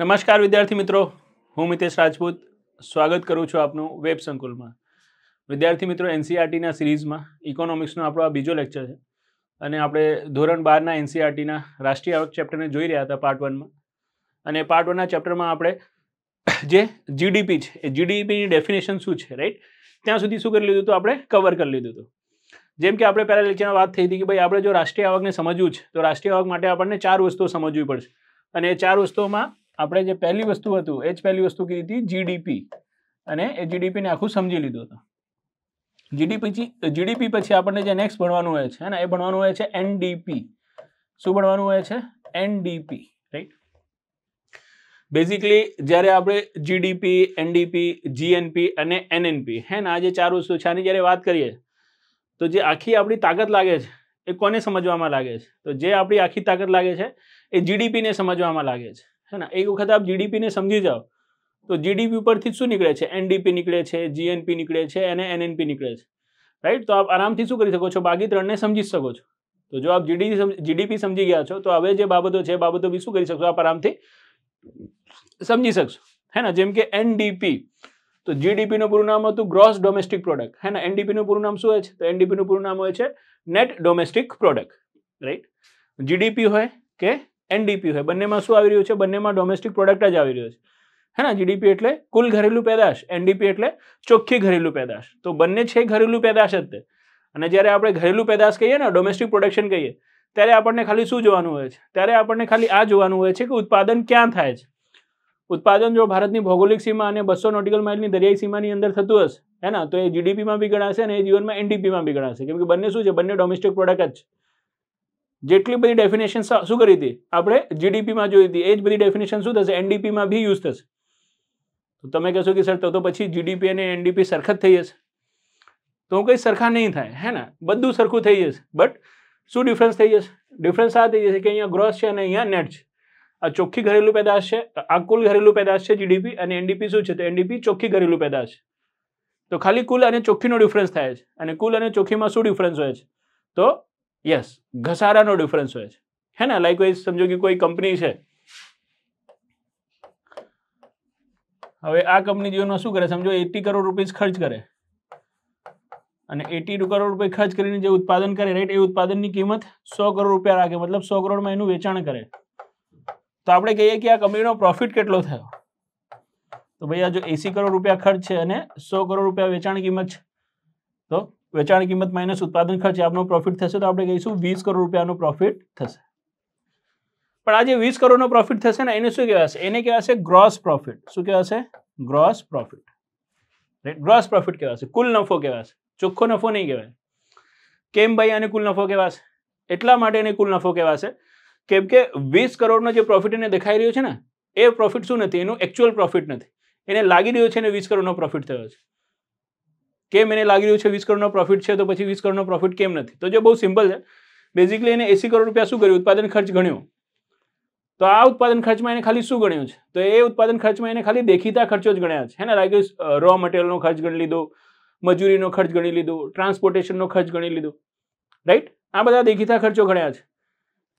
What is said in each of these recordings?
નમસ્કાર વિદ્યાર્થી મિત્રો હું મિતેશ રાજપૂત સ્વાગત કરું છું આપનું વેબ સંકુલમાં વિદ્યાર્થી મિત્રો એનસીઆરટીના સિરીઝમાં ઇકોનોમિક્સનો આપણો આ બીજો લેક્ચર છે અને આપણે ધોરણ બારના એનસીઆરટીના રાષ્ટ્રીય આવક ચેપ્ટરને જોઈ રહ્યા હતા પાર્ટ વનમાં અને પાર્ટ વનના ચેપ્ટરમાં આપણે જે જીડીપી છે એ જીડીપીની ડેફિનેશન શું છે રાઈટ ત્યાં સુધી શું કરી લીધું હતું આપણે કવર કરી લીધું હતું જેમ કે આપણે પહેલાં લેક્ચરમાં વાત થઈ હતી કે ભાઈ આપણે જો રાષ્ટ્રીય આવકને સમજવું છે તો રાષ્ટ્રીય આવક માટે આપણને ચાર વસ્તુઓ સમજવી પડશે અને એ ચાર વસ્તુઓમાં આપણે જે પહેલી વસ્તુ હતું એ જ પહેલી વસ્તુ કીધી હતી જીડીપી અને એ જીડીપીને આખું સમજી લીધું હતું જીડીપી જીડીપી પછી આપણને જે નેક્સ્ટ ભણવાનું હોય છે ને એ ભણવાનું હોય છે એનડીપી શું ભણવાનું હોય છે એનડીપી રાઈટ બેઝિકલી જ્યારે આપણે જીડીપી એનડીપી જીએનપી અને એનએનપી હે ને આ જે ચાર વસ્તુ છે આની જ્યારે વાત કરીએ તો જે આખી આપણી તાકાત લાગે છે એ કોને સમજવામાં લાગે છે તો જે આપણી આખી તાકાત લાગે છે એ જીડીપીને સમજવામાં લાગે છે હે ને એક વખત આપ જીડીપીને સમજી જાઓ તો જીડીપી ઉપરથી શું નીકળે છે એનડીપી નીકળે છે જીએનપી નીકળે છે અને એનએનપી નીકળે છે રાઈટ તો આપ આરામથી શું કરી શકો છો બાકી ત્રણને સમજી શકો છો તો જો આપ જીડીપી જીડીપી સમજી ગયા છો તો હવે જે બાબતો છે બાબતો બી શું કરી શકશો આપ આરામથી સમજી શકશો હે ને જેમ કે એનડીપી તો જીડીપીનું પૂરું નામ હતું ગ્રોસ ડોમેસ્ટિક પ્રોડક્ટ હે ને એનડીપીનું પૂરું નામ શું હોય છે તો એનડીપીનું પૂરું નામ હોય છે net domestic product right GDP હોય કે એનડીપી હોય બંનેમાં શું આવી રહ્યું છે બંનેમાં ડોમેસ્ટિક પ્રોડક્ટ જ આવી રહ્યો છે હે ને જીડીપી એટલે કુલ ઘરેલું પેદાશ એનડીપી એટલે ચોખ્ખી ઘરેલું પેદાશ તો બંને છે ઘરેલું પેદાશ જ તે અને જ્યારે આપણે ઘરેલું પેદાશ કહીએ ને ડોમેસ્ટિક પ્રોડક્શન કહીએ ત્યારે આપણને ખાલી શું જોવાનું હોય છે ત્યારે આપણને ખાલી આ જોવાનું હોય છે કે ઉત્પાદન ક્યાં થાય છે ઉત્પાદન જો ભારતની ભૌગોલિક સીમા અને બસો નોટિકલ માઇલની દરિયાઈ સીમાની અંદર થતું હશે હે ને તો એ જીડીપીમાં બી ગણાશે અને એ જીવનમાં એનડીપીમાં બી ગણાશે કેમ કે બંને શું છે બંને ડોમેસ્ટિક પ્રોડક્ટ જ છે જેટલી બધી ડેફિનેશન શું કરી હતી આપણે જીડીપીમાં જોઈ હતી એ જ બધી ડેફિનેશન શું થશે એનડીપીમાં બી યુઝ થશે તો તમે કહેશો કે સર તો તો પછી જીડીપી અને એનડીપી સરખા જ થઈ જશે તો હું કંઈ સરખા નહીં થાય હે ને બધું સરખું થઈ જશે બટ શું ડિફરન્સ થઈ જશે ડિફરન્સ આ થઈ જશે કે અહીંયા ગ્રોસ છે અને અહીંયા નેટ છે આ ચોખ્ખી ઘરેલું પેદાશ છે આ કુલ ઘરેલું પેદાશ છે જીડીપી અને એનડીપી શું છે તો એનડીપી ચોખ્ખી ઘરેલું પેદાશ છે તો ખાલી કુલ અને ચોખ્ખીનો ડિફરન્સ થાય છે અને કુલ અને ચોખ્ખીમાં શું ડિફરન્સ હોય છે તો યસ ઘસારાનો ડિફરન્સ હોય છે હે ને લાઈક સમજો કે કોઈ કંપની છે હવે આ કંપની જીઓનો શું કરે સમજો એટી કરોડ રૂપિયા ખર્ચ કરે અને એટી કરોડ રૂપિયા ખર્ચ કરીને જે ઉત્પાદન કરે રાઈટ એ ઉત્પાદનની કિંમત સો કરોડ રૂપિયા રાખે મતલબ સો કરોડમાં એનું વેચાણ કરે તો આપણે કહીએ કે આ કંપનીનો પ્રોફિટ કેટલો થયો તો ભાઈ આ જો એસી કરોડ રૂપિયા ખર્ચ છે અને સો કરોડ રૂપિયા વેચાણ કિંમત છે વેચાણ કિંમત માઇનસ ઉત્પાદન ખર્ચ આપનો પ્રોફિટ થશે તો આપણે કહીશું વીસ કરોડ રૂપિયાનો પ્રોફિટ થશે પણ આ જે વીસ કરોડનો પ્રોફિટ થશે ને એને શું કહેવાશે એને કહેવાશે ગ્રોસ પ્રોફિટ શું કહેવાશે gross profit right gross profit કહેવાશે કુલ નફો કહેવાશે ચોખ્ખો નફો નહીં કહેવાય કેમ ભાઈ આને કુલ નફો કહેવાશે એટલા માટે એને કુલ નફો કહેવાશે કેમ કે વીસ કરોડનો જે પ્રોફિટ એને દેખાઈ રહ્યો છે ને એ પ્રોફિટ શું નથી એનું એકચ્યુઅલ પ્રોફિટ નથી એને લાગી રહ્યો છે ને વીસ કરોડનો પ્રોફિટ થયો છે કેમ એને લાગી રહ્યું છે વીસ કરોડનો પ્રોફિટ છે તો પછી વીસ કરોડનો પ્રોફિટ કેમ નથી તો જો બહુ સિમ્પલ છે બેઝિકલી એને એસી કરોડ રૂપિયા શું કર્યું ઉત્પાદન ખર્ચ ગણ્યો તો આ ઉત્પાદન ખર્ચમાં એને ખાલી શું ગણ્યું છે તો એ ઉત્પાદન ખર્ચમાં એને ખાલી દેખીતા ખર્ચો જ ગણ્યા છે હે ને લાઈક રો મટીરિયલનો ખર્ચ ગણી લીધો મજૂરીનો ખર્ચ ગણી લીધો ટ્રાન્સપોર્ટેશનનો ખર્ચ ગણી લીધો રાઈટ આ બધા દેખીતા ખર્ચો ગણ્યા છે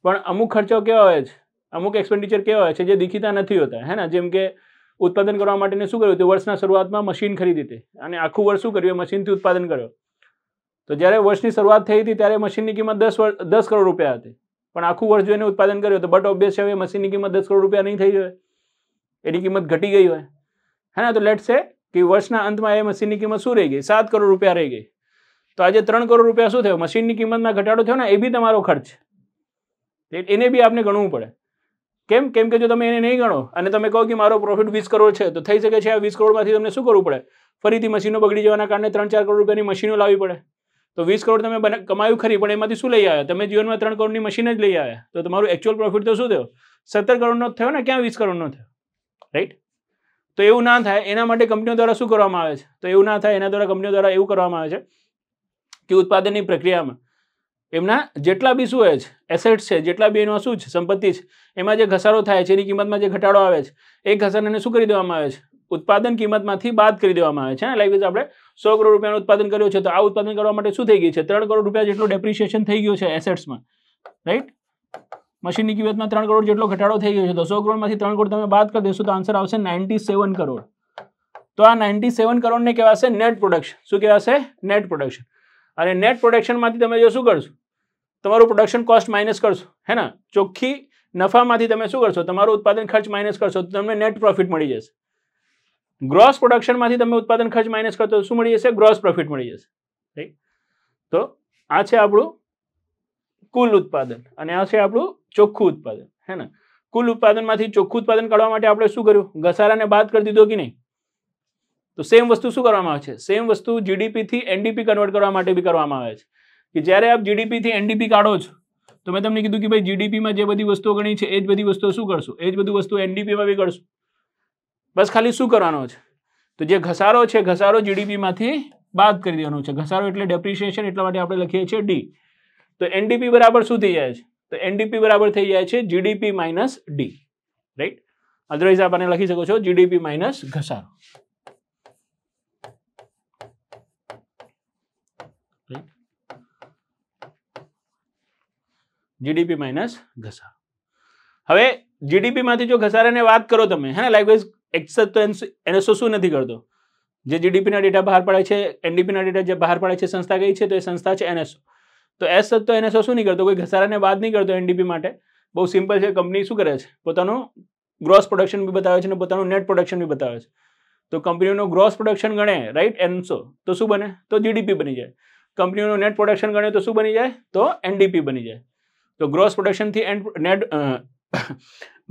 પણ અમુક ખર્ચો કેવા હોય છે અમુક એક્સપેન્ડિચર કેવા હોય છે જે દેખીતા નથી હોતા હે ને જેમ કે ઉત્પાદન કરવા માટેને શું કર્યું તે વર્ષના શરૂઆતમાં મશીન ખરીદી હતી અને આખું વર્ષ શું કર્યું મશીનથી ઉત્પાદન કર્યો તો જ્યારે વર્ષની શરૂઆત થઈ હતી ત્યારે મશીનની કિંમત દસ દસ કરોડ રૂપિયા હતી પણ આખું વર્ષ જો એને ઉત્પાદન કર્યું તો બટ ઓબ્વિયસ હવે મશીનની કિંમત દસ કરોડ રૂપિયા નહીં થઈ હોય એની કિંમત ઘટી ગઈ હોય હે ને તો લેટ છે કે વર્ષના અંતમાં એ મશીનની કિંમત શું રહી ગઈ સાત કરોડ રૂપિયા રહી ગઈ તો આજે ત્રણ કરોડ રૂપિયા શું થયો મશીનની કિંમતમાં ઘટાડો થયો ને એ બી તમારો ખર્ચ એને બી આપણે ગણવું પડે કેમ કેમ કે જો તમે એને નહીં ગણો અને તમે કહો કે મારો પ્રોફિટ વીસ કરોડ છે તો થઈ શકે છે આ વીસ કરોડમાંથી તમને શું કરવું પડે ફરીથી મશીનો બગડી જવાના કારણે ત્રણ ચાર કરોડ રૂપિયાની મશીનો લાવવી પડે તો વીસ કરોડ તમે બને કમાયું ખરી પણ એમાંથી શું લઈ આવ્યા તમે જીવનમાં ત્રણ કરોડની મશીન જ લઈ આવ્યા તો તમારું એકચ્યુઅલ પ્રોફિટ તો શું થયો સત્તર કરોડનો થયો ને ક્યાં વીસ કરોડનો થયો રાઈટ તો એવું ના થાય એના માટે કંપનીઓ દ્વારા શું કરવામાં આવે છે તો એવું ના થાય એના દ્વારા કંપનીઓ દ્વારા એવું કરવામાં આવે છે કે ઉત્પાદનની પ્રક્રિયામાં એમના જેટલા બી શું છે એસેટ્સ છે જેટલા બી એનો શું છે સંપત્તિ છે એમાં જે ઘસારો થાય છે એની કિંમતમાં જે ઘટાડો આવે છે એ ઘસારાને શું કરી દેવામાં આવે છે ઉત્પાદન કિંમતમાંથી બાદ કરી દેવામાં આવે છે લાઈક ઇઝ આપણે સો કરોડ રૂપિયાનું ઉત્પાદન કર્યું છે તો આ ઉત્પાદન કરવા માટે શું થઈ ગયું છે ત્રણ કરોડ રૂપિયા જેટલું ડેપ્રિશિએશન થઈ ગયું છે એસેટ્સમાં રાઈટ મશીનની કિંમતમાં ત્રણ કરોડ જેટલો ઘટાડો થઈ ગયો છે તો સો કરોડમાંથી ત્રણ કરોડ તમે બાદ કરી દેશો તો આન્સર આવશે નાઇન્ટી સેવન કરોડ તો આ નાઇન્ટી સેવન કરોડને કહેવાશે નેટ પ્રોડક્શન શું કહેવાશે નેટ પ્રોડક્શન અને નેટ પ્રોડક્શનમાંથી તમે જો શું કરશો તમારું પ્રોડક્શન કોસ્ટ માઇનસ કરશો હે ને ચોખ્ખી નફામાંથી તમે શું કરશો તમારું ઉત્પાદન ખર્ચ માઇનસ કરશો તો તમને નેટ પ્રોફિટ મળી જશે ગ્રોસ પ્રોડક્શનમાંથી તમે ઉત્પાદન ખર્ચ માઇનસ કરશો શું મળી જશે ગ્રોસ પ્રોફિટ મળી જશે રાઈટ તો આ છે આપણું કુલ ઉત્પાદન અને આ છે આપણું ચોખ્ખું ઉત્પાદન હે ને કુલ ઉત્પાદનમાંથી ચોખ્ખું ઉત્પાદન કાઢવા માટે આપણે શું કર્યું ઘસારાને બાદ કરી દીધો કે નહીં તો સેમ વસ્તુ શું કરવામાં આવે છે સેમ વસ્તુ જીડીપીથી એનડીપી કન્વર્ટ કરવા માટે બી કરવામાં આવે છે કે જ્યારે આપ જીડીપીથી એનડીપી કાઢો છો તો મેં તમને કીધું કે ભાઈ જીડીપીમાં જે બધી વસ્તુઓ ગણી છે એ જ બધી વસ્તુઓ શું કરશો એ જ બધી વસ્તુ એનડીપીમાં બી કરશું બસ ખાલી શું કરવાનો છે તો જે ઘસારો છે ઘસારો જીડીપીમાંથી બાદ કરી દેવાનો છે ઘસારો એટલે ડેપ્રિશિએશન એટલા માટે આપણે લખીએ છીએ ડી તો એનડીપી બરાબર શું થઈ જાય છે તો એનડીપી બરાબર થઈ જાય છે GDP minus D right otherwise આપણને લખી શકો છો જીડીપી માઇનસ ઘસારો જીડીપી માઇનસ ઘસારો હવે જીડીપીમાંથી જો ઘસારાને વાત કરો તમે હે લાઇકવાઇઝ એક્સેસ તો એનએસઓ શું નથી કરતો જે જીડીપીના ડેટા બહાર પડે છે એનડીપીના ડેટા જે બહાર પડે છે સંસ્થા કઈ છે તો એ સંસ્થા છે એનએસઓ તો એસ તો એનએસઓ શું નહીં કરતો કોઈ ઘસારાને વાત નહીં કરતો એનડીપી માટે બહુ સિમ્પલ છે કંપની શું કરે છે પોતાનું ગ્રોસ પ્રોડક્શન બી બતાવે છે અને પોતાનું નેટ પ્રોડક્શન બી બતાવે છે તો કંપનીઓનું ગ્રોસ પ્રોડક્શન ગણે રાઈટ એનસો તો શું બને તો જીડીપી બની જાય કંપનીઓનું નેટ પ્રોડક્શન ગણે તો શું બની જાય તો એનડીપી બની જાય તો ગ્રોસ પ્રોડક્શનથી એન્ડ નેટ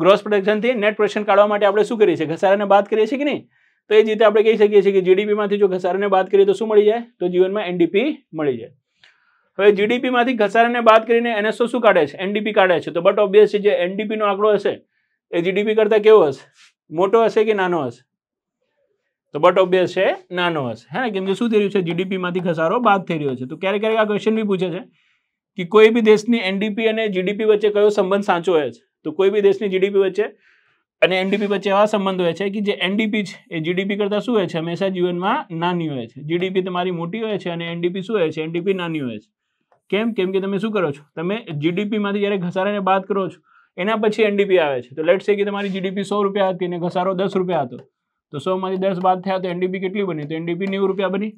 ગ્રોસ પ્રોડક્શનથી નેટ પ્રોડક્શન કાઢવા માટે આપણે શું કરીએ છીએ ઘસારાને બાદ કરીએ છીએ કે નહીં તો એ જ રીતે આપણે કહી શકીએ છીએ કે જીડીપીમાંથી જો ઘસારાને બાદ કરીએ તો શું મળી જાય તો જીવનમાં એનડીપી મળી જાય હવે જીડીપીમાંથી ઘસારાને બાદ કરીને એનએસઓ શું કાઢે છે એનડીપી કાઢે છે તો બટ ઓબ્વિયસ છે જે એનડીપીનો આંકડો હશે એ જીડીપી કરતાં કેવો હશે મોટો હશે કે નાનો હશે તો બટ ઓબ્વિયસ છે નાનો હશે હે ને કેમ કે શું થઈ રહ્યું છે જીડીપીમાંથી ઘસારો બાદ થઈ રહ્યો છે તો ક્યારેક ક્યારેક આ ક્વેશ્ચન બી પૂછે છે કે કોઈ બી દેશની એનડીપી અને જીડીપી વચ્ચે કયો સંબંધ સાચો હોય છે તો કોઈ બી દેશની જીડીપી વચ્ચે અને એનડીપી વચ્ચે એવા સંબંધ હોય છે કે જે એનડીપી છે એ જીડીપી કરતાં શું હોય છે હંમેશા જીવનમાં નાની હોય છે જીડીપી તમારી મોટી હોય છે અને એનડીપી શું હોય છે એનડીપી નાની હોય છે કેમ કેમ કે તમે શું કરો છો તમે જીડીપીમાંથી જ્યારે ઘસારાને બાદ કરો છો એના પછી એનડીપી આવે છે તો લેટ સે કે તમારી જીડીપી સો રૂપિયા હતી અને ઘસારો દસ રૂપિયા હતો તો સોમાંથી દસ બાદ થયા તો એનડીપી કેટલી બની તો એનડીપી નેવું રૂપિયા બની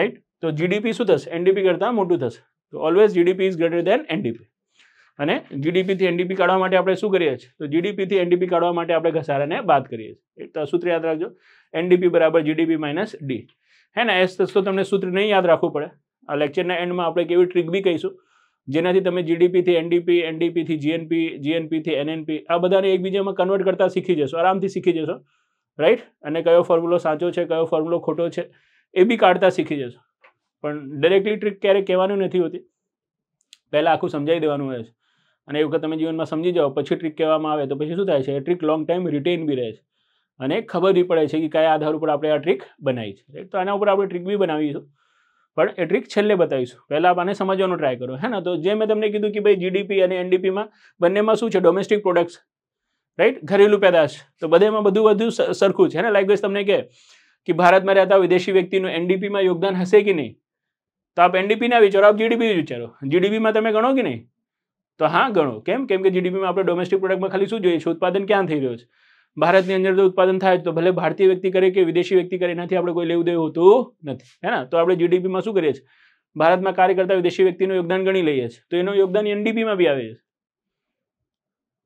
રાઈટ તો જીડીપી શું થશે એનડીપી કરતાં મોટું થશે તો always GDP is greater than NDP અને જીડીપીથી એનડીપી કાઢવા માટે આપણે શું કરીએ છીએ તો જીડીપીથી એનડીપી કાઢવા માટે આપણે ઘસારાને વાત કરીએ છીએ તો સૂત્ર યાદ રાખજો એનડીપી બરાબર જીડીપી માઇનસ ડી હે ને એસ તો તમને સૂત્ર નહીં યાદ રાખવું પડે આ લેક્ચરના એન્ડમાં આપણે કેવી ટ્રીક બી કહીશું જેનાથી તમે જીડીપીથી એનડીપી એનડીપીથી જીએનપી જીએનપીથી એનએનપી આ બધાને એકબીજામાં કન્વર્ટ કરતા શીખી જશો આરામથી શીખી જશો રાઈટ અને કયો ફોર્મ્યુલો સાચો છે કયો ફોર્મ્યુલો ખોટો છે એ બી કાઢતા શીખી જશો પણ ડાયરેક્ટલી ટ્રીક ક્યારેય કહેવાનું નથી હોતી પહેલાં આખું સમજાવી દેવાનું હોય છે અને એ વખત તમે જીવનમાં સમજી જાઓ પછી ટ્રીક કહેવામાં આવે તો પછી શું થાય છે એ ટ્રીક લોંગ ટાઈમ રિટેન બી રહે છે અને ખબર બી પડે છે કે કયા આધાર ઉપર આપણે આ ટ્રીક બનાવી છે તો આના ઉપર આપણે ટ્રીક બી બનાવીશું પણ એ ટ્રીક છેલ્લે બતાવીશું પહેલાં આને સમજવાનો ટ્રાય કરો હે ને તો જે મેં તમને કીધું કે ભાઈ જીડીપી અને એનડીપીમાં બંનેમાં શું છે ડોમેસ્ટિક પ્રોડક્ટ્સ રાઈટ ઘરેલું પેદાશ તો બધેમાં બધું બધું સરખું છે ને લાઈક તમને કહે કે ભારતમાં રહેતા વિદેશી વ્યક્તિનું એનડીપીમાં યોગદાન હશે કે નહીં તો આપ એનડીપી ના વિચારો આપ જીડીપી વિચારો જીડીપીમાં તમે ગણો કે નહીં તો હા ગણો કેમ કેમ કે જીડીપીમાં આપણે ડોમેસ્ટિક પ્રોડક્ટમાં ખાલી શું જોઈએ છે ઉત્પાદન ક્યાં થઈ રહ્યો છે ભારતની અંદર જો ઉત્પાદન થાય તો ભલે ભારતીય વ્યક્તિ કરે કે વિદેશી વ્યક્તિ કરે એનાથી આપણે કોઈ લેવું દેવું હોતું નથી હે તો આપણે જીડીપીમાં શું કરીએ છીએ ભારતમાં કાર્ય કરતા વિદેશી વ્યક્તિનું યોગદાન ગણી લઈએ છીએ તો એનું યોગદાન એનડીપીમાં બી આવે છે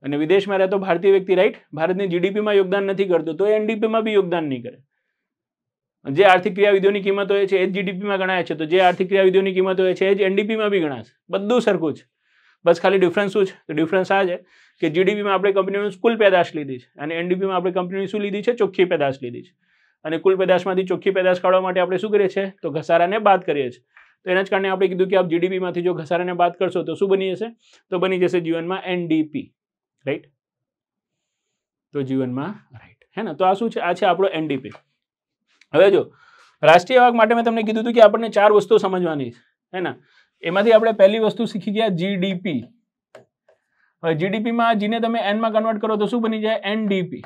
અને વિદેશમાં રહેતો ભારતીય વ્યક્તિ રાઈટ ભારતની જીડીપીમાં યોગદાન નથી કરતો તો એનડીપીમાં બી યોગદાન નહીં કરે જે આર્થિક ક્રિયાવિધિઓની કિંમત હોય છે એ જ જીડીપીમાં ગણાય છે તો જે આર્થિક ક્રિયાવિધિઓની કિંમત હોય છે એ જ એનડીપીમાં બી ગણાશે બધું સરખું છે બસ ખાલી ડિફરન્સ શું છે તો ડિફરન્સ આ છે કે જીડીપીમાં આપણે કંપનીઓની કુલ પેદાશ લીધી છે અને એનડીપીમાં આપણે કંપનીની શું લીધી છે ચોખ્ખી પેદાશ લીધી છે અને કુલ પેદાશમાંથી ચોખ્ખી પેદાશ કાઢવા માટે આપણે શું કરીએ છીએ તો ઘસારાને બાદ કરીએ છીએ તો એના જ કારણે આપણે કીધું કે આપ જીડીપીમાંથી જો ઘસારાને બાદ કરશો તો શું બની જશે તો બની જશે જીવનમાં એનડીપી રાઈટ તો જીવનમાં રાઈટ હે ને તો આ શું છે આ છે આપણો એનડીપી હવે જો રાષ્ટ્રીય આવક માટે મેં તમને કીધું હતું કે આપણને ચાર વસ્તુઓ સમજવાની છે ને એમાંથી આપણે પહેલી વસ્તુ શીખી ગયા જીડીપી હવે જીડીપીમાં જીને તમે એનમાં કન્વર્ટ કરો તો શું બની જાય એનડીપી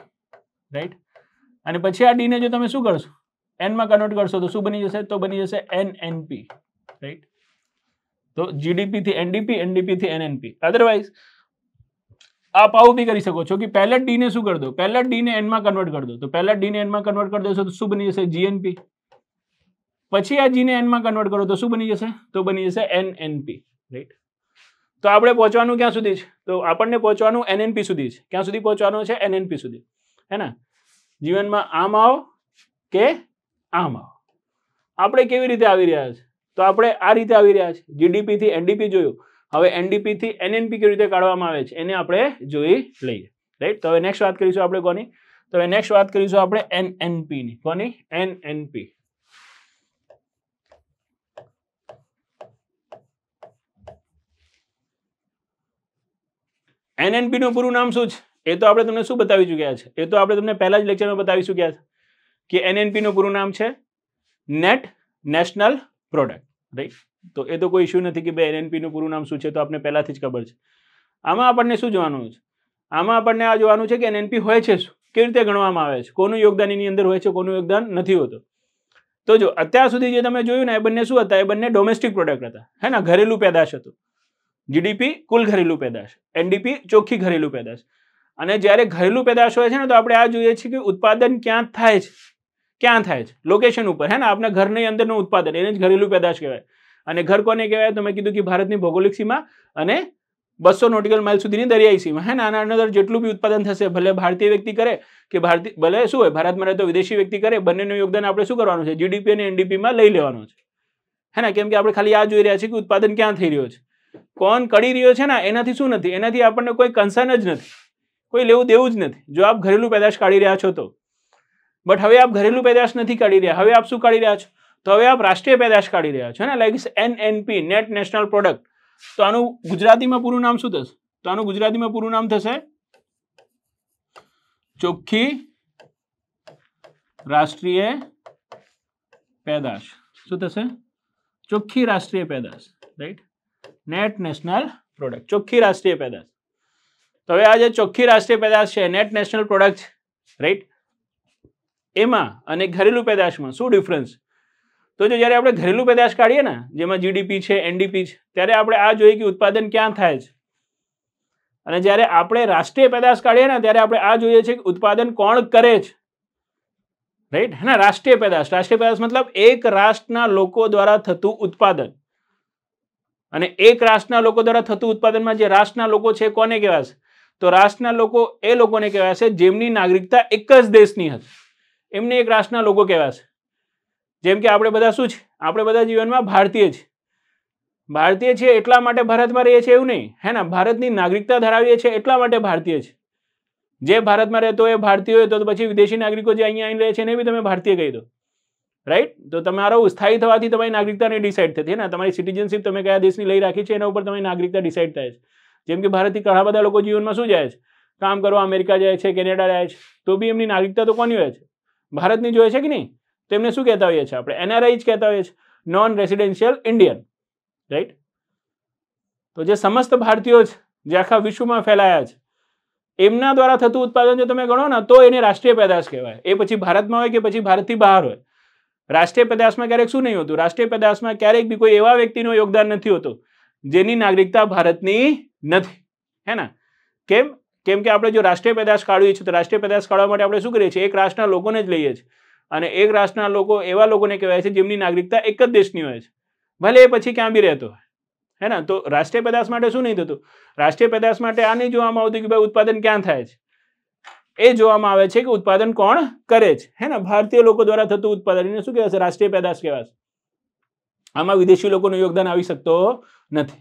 રાઈટ અને પછી આ ડીને જો તમે શું કરશો એનમાં કન્વર્ટ કરશો તો શું બની જશે તો બની જશે એનએનપી રાઈટ તો જીડીપીથી એનડીપી એનડીપીથી એનએનપી અધરવાઇઝ આપ આવું બી કરી શકો છો કે પહેલા ડીને શું કરી દો પહેલા ને એનમાં કન્વર્ટ કરી દો તો પહેલા ડીને એનમાં કન્વર્ટ કરી દેશો તો શું બની જશે જીએનપી પછી આ જીને એનમાં કન્વર્ટ કરો તો શું બની જશે તો બની જશે એનએનપી રાઈટ તો આપણે પહોંચવાનું ક્યાં સુધી છે તો આપણને પહોંચવાનું એનએનપી સુધી છે ક્યાં સુધી પહોંચવાનું છે એનએનપી સુધી હે ને જીવનમાં આમ આવો કે આમ આવો આપણે કેવી રીતે આવી રહ્યા છે તો આપણે આ રીતે આવી રહ્યા છે જીડીપીથી એનડીપી જોયું હવે એનડીપીથી એનએનપી કેવી રીતે કાઢવામાં આવે છે એને આપણે જોઈ લઈએ રાઈટ તો હવે નેક્સ્ટ વાત કરીશું આપણે કોની તો હવે નેક્સ્ટ વાત કરીશું આપણે એનએનપીની કોની એનએનપી એનએનપી નું પૂરું નામ શું છે એ તો આપણે તમને શું બતાવી ચૂક્યા છે એ તો આપણે તમને પહેલા જ લેક્ચરમાં બતાવી ચૂક્યા છે કે એનએનપી નું પૂરું નામ છે નેટ નેશનલ પ્રોડક્ટ રાઈટ તો એ તો કોઈ ઇસ્યુ નથી કે ભાઈ એનએનપીનું પૂરું નામ શું છે તો આપને પહેલાંથી જ ખબર છે આમાં આપણને શું જોવાનું છે આમાં આપણને આ જોવાનું છે કે એનએનપી હોય છે શું કેવી રીતે ગણવામાં આવે છે કોનું યોગદાન એની અંદર હોય છે કોનું યોગદાન નથી હોતું તો જો અત્યાર સુધી જે તમે જોયું ને એ બંને શું હતા એ બંને ડોમેસ્ટિક પ્રોડક્ટ હતા હે ને ઘરેલું પેદાશ હતું જીડીપી કુલ ઘરેલું પેદાશ એનડીપી ચોખ્ખી ઘરેલું પેદાશ અને જ્યારે ઘરેલું પેદાશ હોય છે ને તો આપણે આ જોઈએ છીએ કે ઉત્પાદન ક્યાં થાય છે ક્યાં થાય છે લોકેશન ઉપર હે ને આપણા ઘરની અંદરનું ઉત્પાદન એને જ ઘરેલું પેદાશ કહેવાય અને ઘર કોને કહેવાય તો મેં કીધું કે ભારતની ભૌગોલિક સીમા અને બસો નોટિકલ માઇલ સુધીની દરિયાઈ સીમા હે આના અંદર જેટલું બી ઉત્પાદન થશે ભલે ભારતીય વ્યક્તિ કરે કે ભારતીય ભલે શું હોય ભારતમાં રહેતો વિદેશી વ્યક્તિ કરે બંનેનું યોગદાન આપણે શું કરવાનું છે જીડીપી અને એનડીપીમાં લઈ લેવાનું છે હે ને કેમ કે આપણે ખાલી આ જોઈ રહ્યા છીએ કે ઉત્પાદન ક્યાં થઈ રહ્યો છે કોણ કરી રહ્યો છે ને એનાથી શું નથી એનાથી આપણને કોઈ કન્સર્ન જ નથી કોઈ લેવું દેવું જ નથી જો આપ ઘરેલું પેદાશ કાઢી રહ્યા છો તો બટ હવે આપ ઘરેલું પેદાશ નથી કાઢી રહ્યા હવે આપ શું કાઢી રહ્યા છો તો હવે આપ રાષ્ટ્રીય પેદાશ કાઢી રહ્યા છો ને like NP net national product તો આનું ગુજરાતીમાં પૂરું નામ શું થશે તો આનું ગુજરાતીમાં પૂરું નામ થશે ચોખ્ખી રાષ્ટ્રીય પેદાશ શું થશે ચોખ્ખી રાષ્ટ્રીય પેદાશ રાઈટ નેટ નેશનલ પ્રોડક્ટ ચોખ્ખી રાષ્ટ્રીય પેદાશ તો હવે આ જે ચોખ્ખી રાષ્ટ્રીય પેદાશ છે નેટ નેશનલ પ્રોડક્ટ રાઈટ એમાં અને ઘરેલું પેદાશમાં શું ડિફરન્સ તો જો જ્યારે આપણે ઘરેલું પેદાશ કાઢીએ ને જેમાં જીડીપી છે એનડીપી છે ત્યારે આપણે આ જોઈએ કે ઉત્પાદન ક્યાં થાય છે અને જ્યારે આપણે રાષ્ટ્રીય પેદાશ કાઢીએ ને ત્યારે આપણે આ જોઈએ છે કે ઉત્પાદન કોણ કરે છે રાઈટ હે ને રાષ્ટ્રીય પેદાશ રાષ્ટ્રીય પેદાશ મતલબ એક રાષ્ટ્રના લોકો દ્વારા થતું ઉત્પાદન અને એક રાષ્ટ્રના લોકો દ્વારા થતું ઉત્પાદનમાં જે રાષ્ટ્રના લોકો છે કોને કહેવાશે તો રાષ્ટ્રના લોકો એ લોકોને કહેવાશે જેમની નાગરિકતા એક જ દેશની હશે એમને એક રાષ્ટ્રના લોકો કહેવાશે જેમ કે આપણે બધા શું છે આપણે બધા જીવનમાં ભારતીય છે ભારતીય છીએ એટલા માટે ભારતમાં રહીએ છીએ એવું નહીં હે ને ભારતની નાગરિકતા ધરાવીએ છીએ એટલા માટે ભારતીય છે જે ભારતમાં રહેતો એ ભારતીય હોય તો પછી વિદેશી નાગરિકો જે અહીંયા આવીને રહે છે એને બી તમે ભારતીય કહી દો રાઈટ તો તમારો સ્થાયી થવાથી તમારી નાગરિકતાને નહીં ડિસાઇડ થતી ને તમારી સિટીઝનશીપ તમે કયા દેશની લઈ રાખી છે એના ઉપર તમારી નાગરિકતા ડિસાઇડ થાય છે જેમ કે ભારતથી ઘણા બધા લોકો જીવનમાં શું જાય છે કામ કરવા અમેરિકા જાય છે કેનેડા જાય છે તો બી એમની નાગરિકતા તો કોની હોય છે ભારતની જોઈએ છે કે નહીં તો એમને શું કહેતા હોઈએ છીએ આપણે એનઆરઆઈ જ કહેતા હોઈએ છીએ નોન રેસિડેન્શિયલ ઇન્ડિયન રાઈટ તો જે સમસ્ત ભારતીયો છે જે આખા વિશ્વમાં ફેલાયા છે એમના દ્વારા થતું ઉત્પાદન જો તમે ગણો ને તો એને રાષ્ટ્રીય પેદાશ કહેવાય એ પછી ભારતમાં હોય કે પછી ભારતથી બહાર હોય રાષ્ટ્રીય પેદાશમાં ક્યારેક શું નહીં હોતું રાષ્ટ્રીય પેદાશમાં ક્યારેક બી કોઈ એવા વ્યક્તિનું યોગદાન નથી હોતું જેની નાગરિકતા ભારતની નથી હે ને કેમ કેમ કે આપણે જો રાષ્ટ્રીય પેદાશ કાઢવી છે તો રાષ્ટ્રીય પેદાશ કાઢવા માટે આપણે શું કરીએ છીએ એક રાષ્ટ્રના લોકોને જ લઈએ છીએ અને એક રાષ્ટ્રના લોકો એવા લોકોને કહેવાય છે જેમની નાગરિકતા એક જ દેશની હોય છે ભલે એ પછી ક્યાં બી રહેતો હોય હે ને તો રાષ્ટ્રીય પેદાશ માટે શું નહીં થતું રાષ્ટ્રીય પેદાશ માટે આ નહીં જોવામાં આવતું કે ભાઈ ઉત્પાદન ક્યાં થાય છે એ જોવામાં આવે છે કે ઉત્પાદન કોણ કરે છે હે ને ભારતીય લોકો દ્વારા થતું ઉત્પાદન એને શું કહેવાશે રાષ્ટ્રીય પેદાશ કહેવાશે આમાં વિદેશી લોકોનું યોગદાન આવી શકતો નથી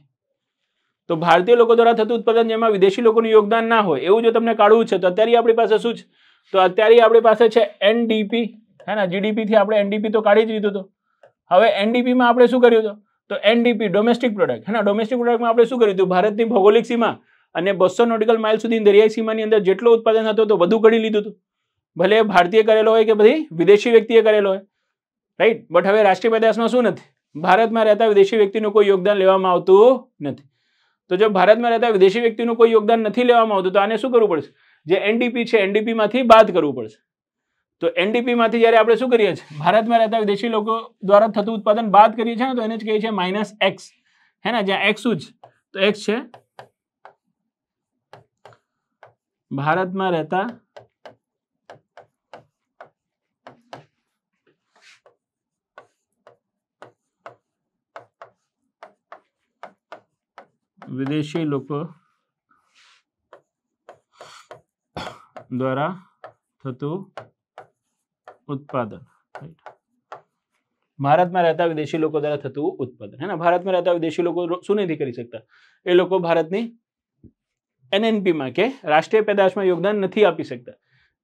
તો ભારતીય લોકો દ્વારા થતું ઉત્પાદન જેમાં વિદેશી લોકોનું યોગદાન ના હોય એવું જો તમને કાઢવું છે તો અત્યારે આપણી પાસે શું છે તો અત્યારે આપણી પાસે છે એનડીપી હે ને જીડીપીથી આપણે એનડીપી તો કાઢી જ લીધો હતો હવે એનડીપીમાં આપણે શું કર્યું હતું તો એનડીપી ડોમેસ્ટિક પ્રોડક્ટ હે ને ડોમેસ્ટિક પ્રોડક્ટમાં આપણે શું કર્યું હતું ભારતની ભૌગોલિક સીમા અને બસો નોટિકલ માઇલ સુધી દરિયાઈ સીમાની અંદર જેટલું ઉત્પાદન હતું તો બધું કરી લીધું હતું ભલે ભારતીય કરેલો હોય કે બધી વિદેશી વ્યક્તિએ કરેલો હોય રાઈટ બટ હવે રાષ્ટ્રીય પેદાશમાં શું નથી ભારતમાં રહેતા વિદેશી વ્યક્તિનું કોઈ યોગદાન લેવામાં આવતું નથી તો જો ભારતમાં રહેતા વિદેશી વ્યક્તિનું કોઈ યોગદાન નથી લેવામાં આવતું તો આને શું કરવું પડશે જે એનડીપી છે એનડીપીમાંથી બાદ કરવું પડશે तो एनडीपी में जय आप शू भारत में रहता देशी लोग द्वारा थत उत्पादन बात करिए तो एने कहे माइनस एक्स है ना ज्या एक्स तो एक्स है भारत में रहता विदेशी लोग द्वारा थतु ઉત્પાદન ભારતમાં રહેતા વિદેશી લોકો દ્વારા થતું ઉત્પાદન હે ને ભારતમાં રહેતા વિદેશી લોકો શું નથી કરી શકતા એ લોકો ભારતની એનએનપીમાં કે રાષ્ટ્રીય પેદાશમાં યોગદાન નથી આપી શકતા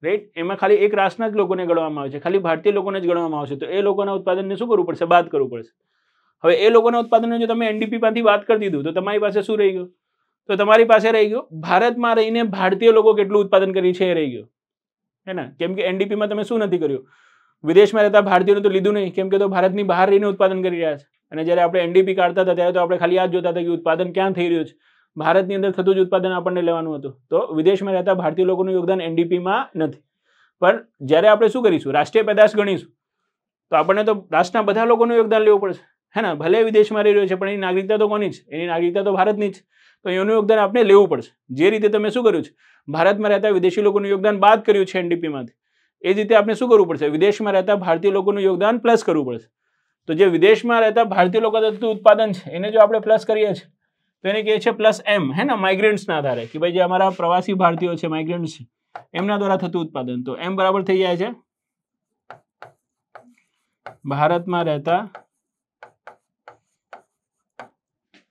રાઈટ એમાં ખાલી એક રાષ્ટ્રના જ લોકોને ગણવામાં આવે છે ખાલી ભારતીય લોકોને જ ગણવામાં આવશે તો એ લોકોના ઉત્પાદનને શું કરવું પડશે બાદ કરવું પડશે હવે એ લોકોના ઉત્પાદનને જો તમે એનડીપીમાંથી વાત કરી દીધું તો તમારી પાસે શું રહી ગયું તો તમારી પાસે રહી ગયું ભારતમાં રહીને ભારતીય લોકો કેટલું ઉત્પાદન કરી છે એ રહી ગયું હે ને કેમ કે એનડીપીમાં તમે શું નથી કર્યું વિદેશમાં રહેતા ભારતીયોને તો લીધું નહીં કેમ કે તો ભારતની બહાર રહીને ઉત્પાદન કરી રહ્યા છે અને જ્યારે આપણે એનડીપી કાઢતા હતા ત્યારે તો આપણે ખાલી આ જોતા હતા કે ઉત્પાદન ક્યાં થઈ રહ્યું છે ભારતની અંદર થતું જ ઉત્પાદન આપણને લેવાનું હતું તો વિદેશમાં રહેતા ભારતીય લોકોનું યોગદાન એનડીપીમાં નથી પણ જ્યારે આપણે શું કરીશું રાષ્ટ્રીય પેદાશ ગણીશું તો આપણને તો રાષ્ટ્રના બધા લોકોનું યોગદાન લેવું પડશે હે ને ભલે વિદેશમાં રહી રહ્યો છે પણ એની નાગરિકતા તો કોની છે એની નાગરિકતા તો ભારતની જ તો એનું યોગદાન આપણે લેવું પડશે જે રીતે તમે શું કર્યું છે ભારતમાં રહેતા વિદેશી લોકોનું યોગદાન બાદ કર્યું છે એનડીપીમાંથી એ જ રીતે આપણે શું કરવું પડશે વિદેશમાં રહેતા ભારતીય લોકોનું યોગદાન પ્લસ કરવું પડશે તો જે વિદેશમાં રહેતા ભારતીય લોકો થતું ઉત્પાદન છે એને જો આપણે પ્લસ કરીએ છીએ તો એને કહે છે પ્લસ એમ હે ને માઇગ્રન્ટ્સના આધારે કે ભાઈ જે અમારા પ્રવાસી ભારતીયો છે માઇગ્રન્ટ્સ છે એમના દ્વારા થતું ઉત્પાદન તો એમ બરાબર થઈ જાય છે ભારતમાં રહેતા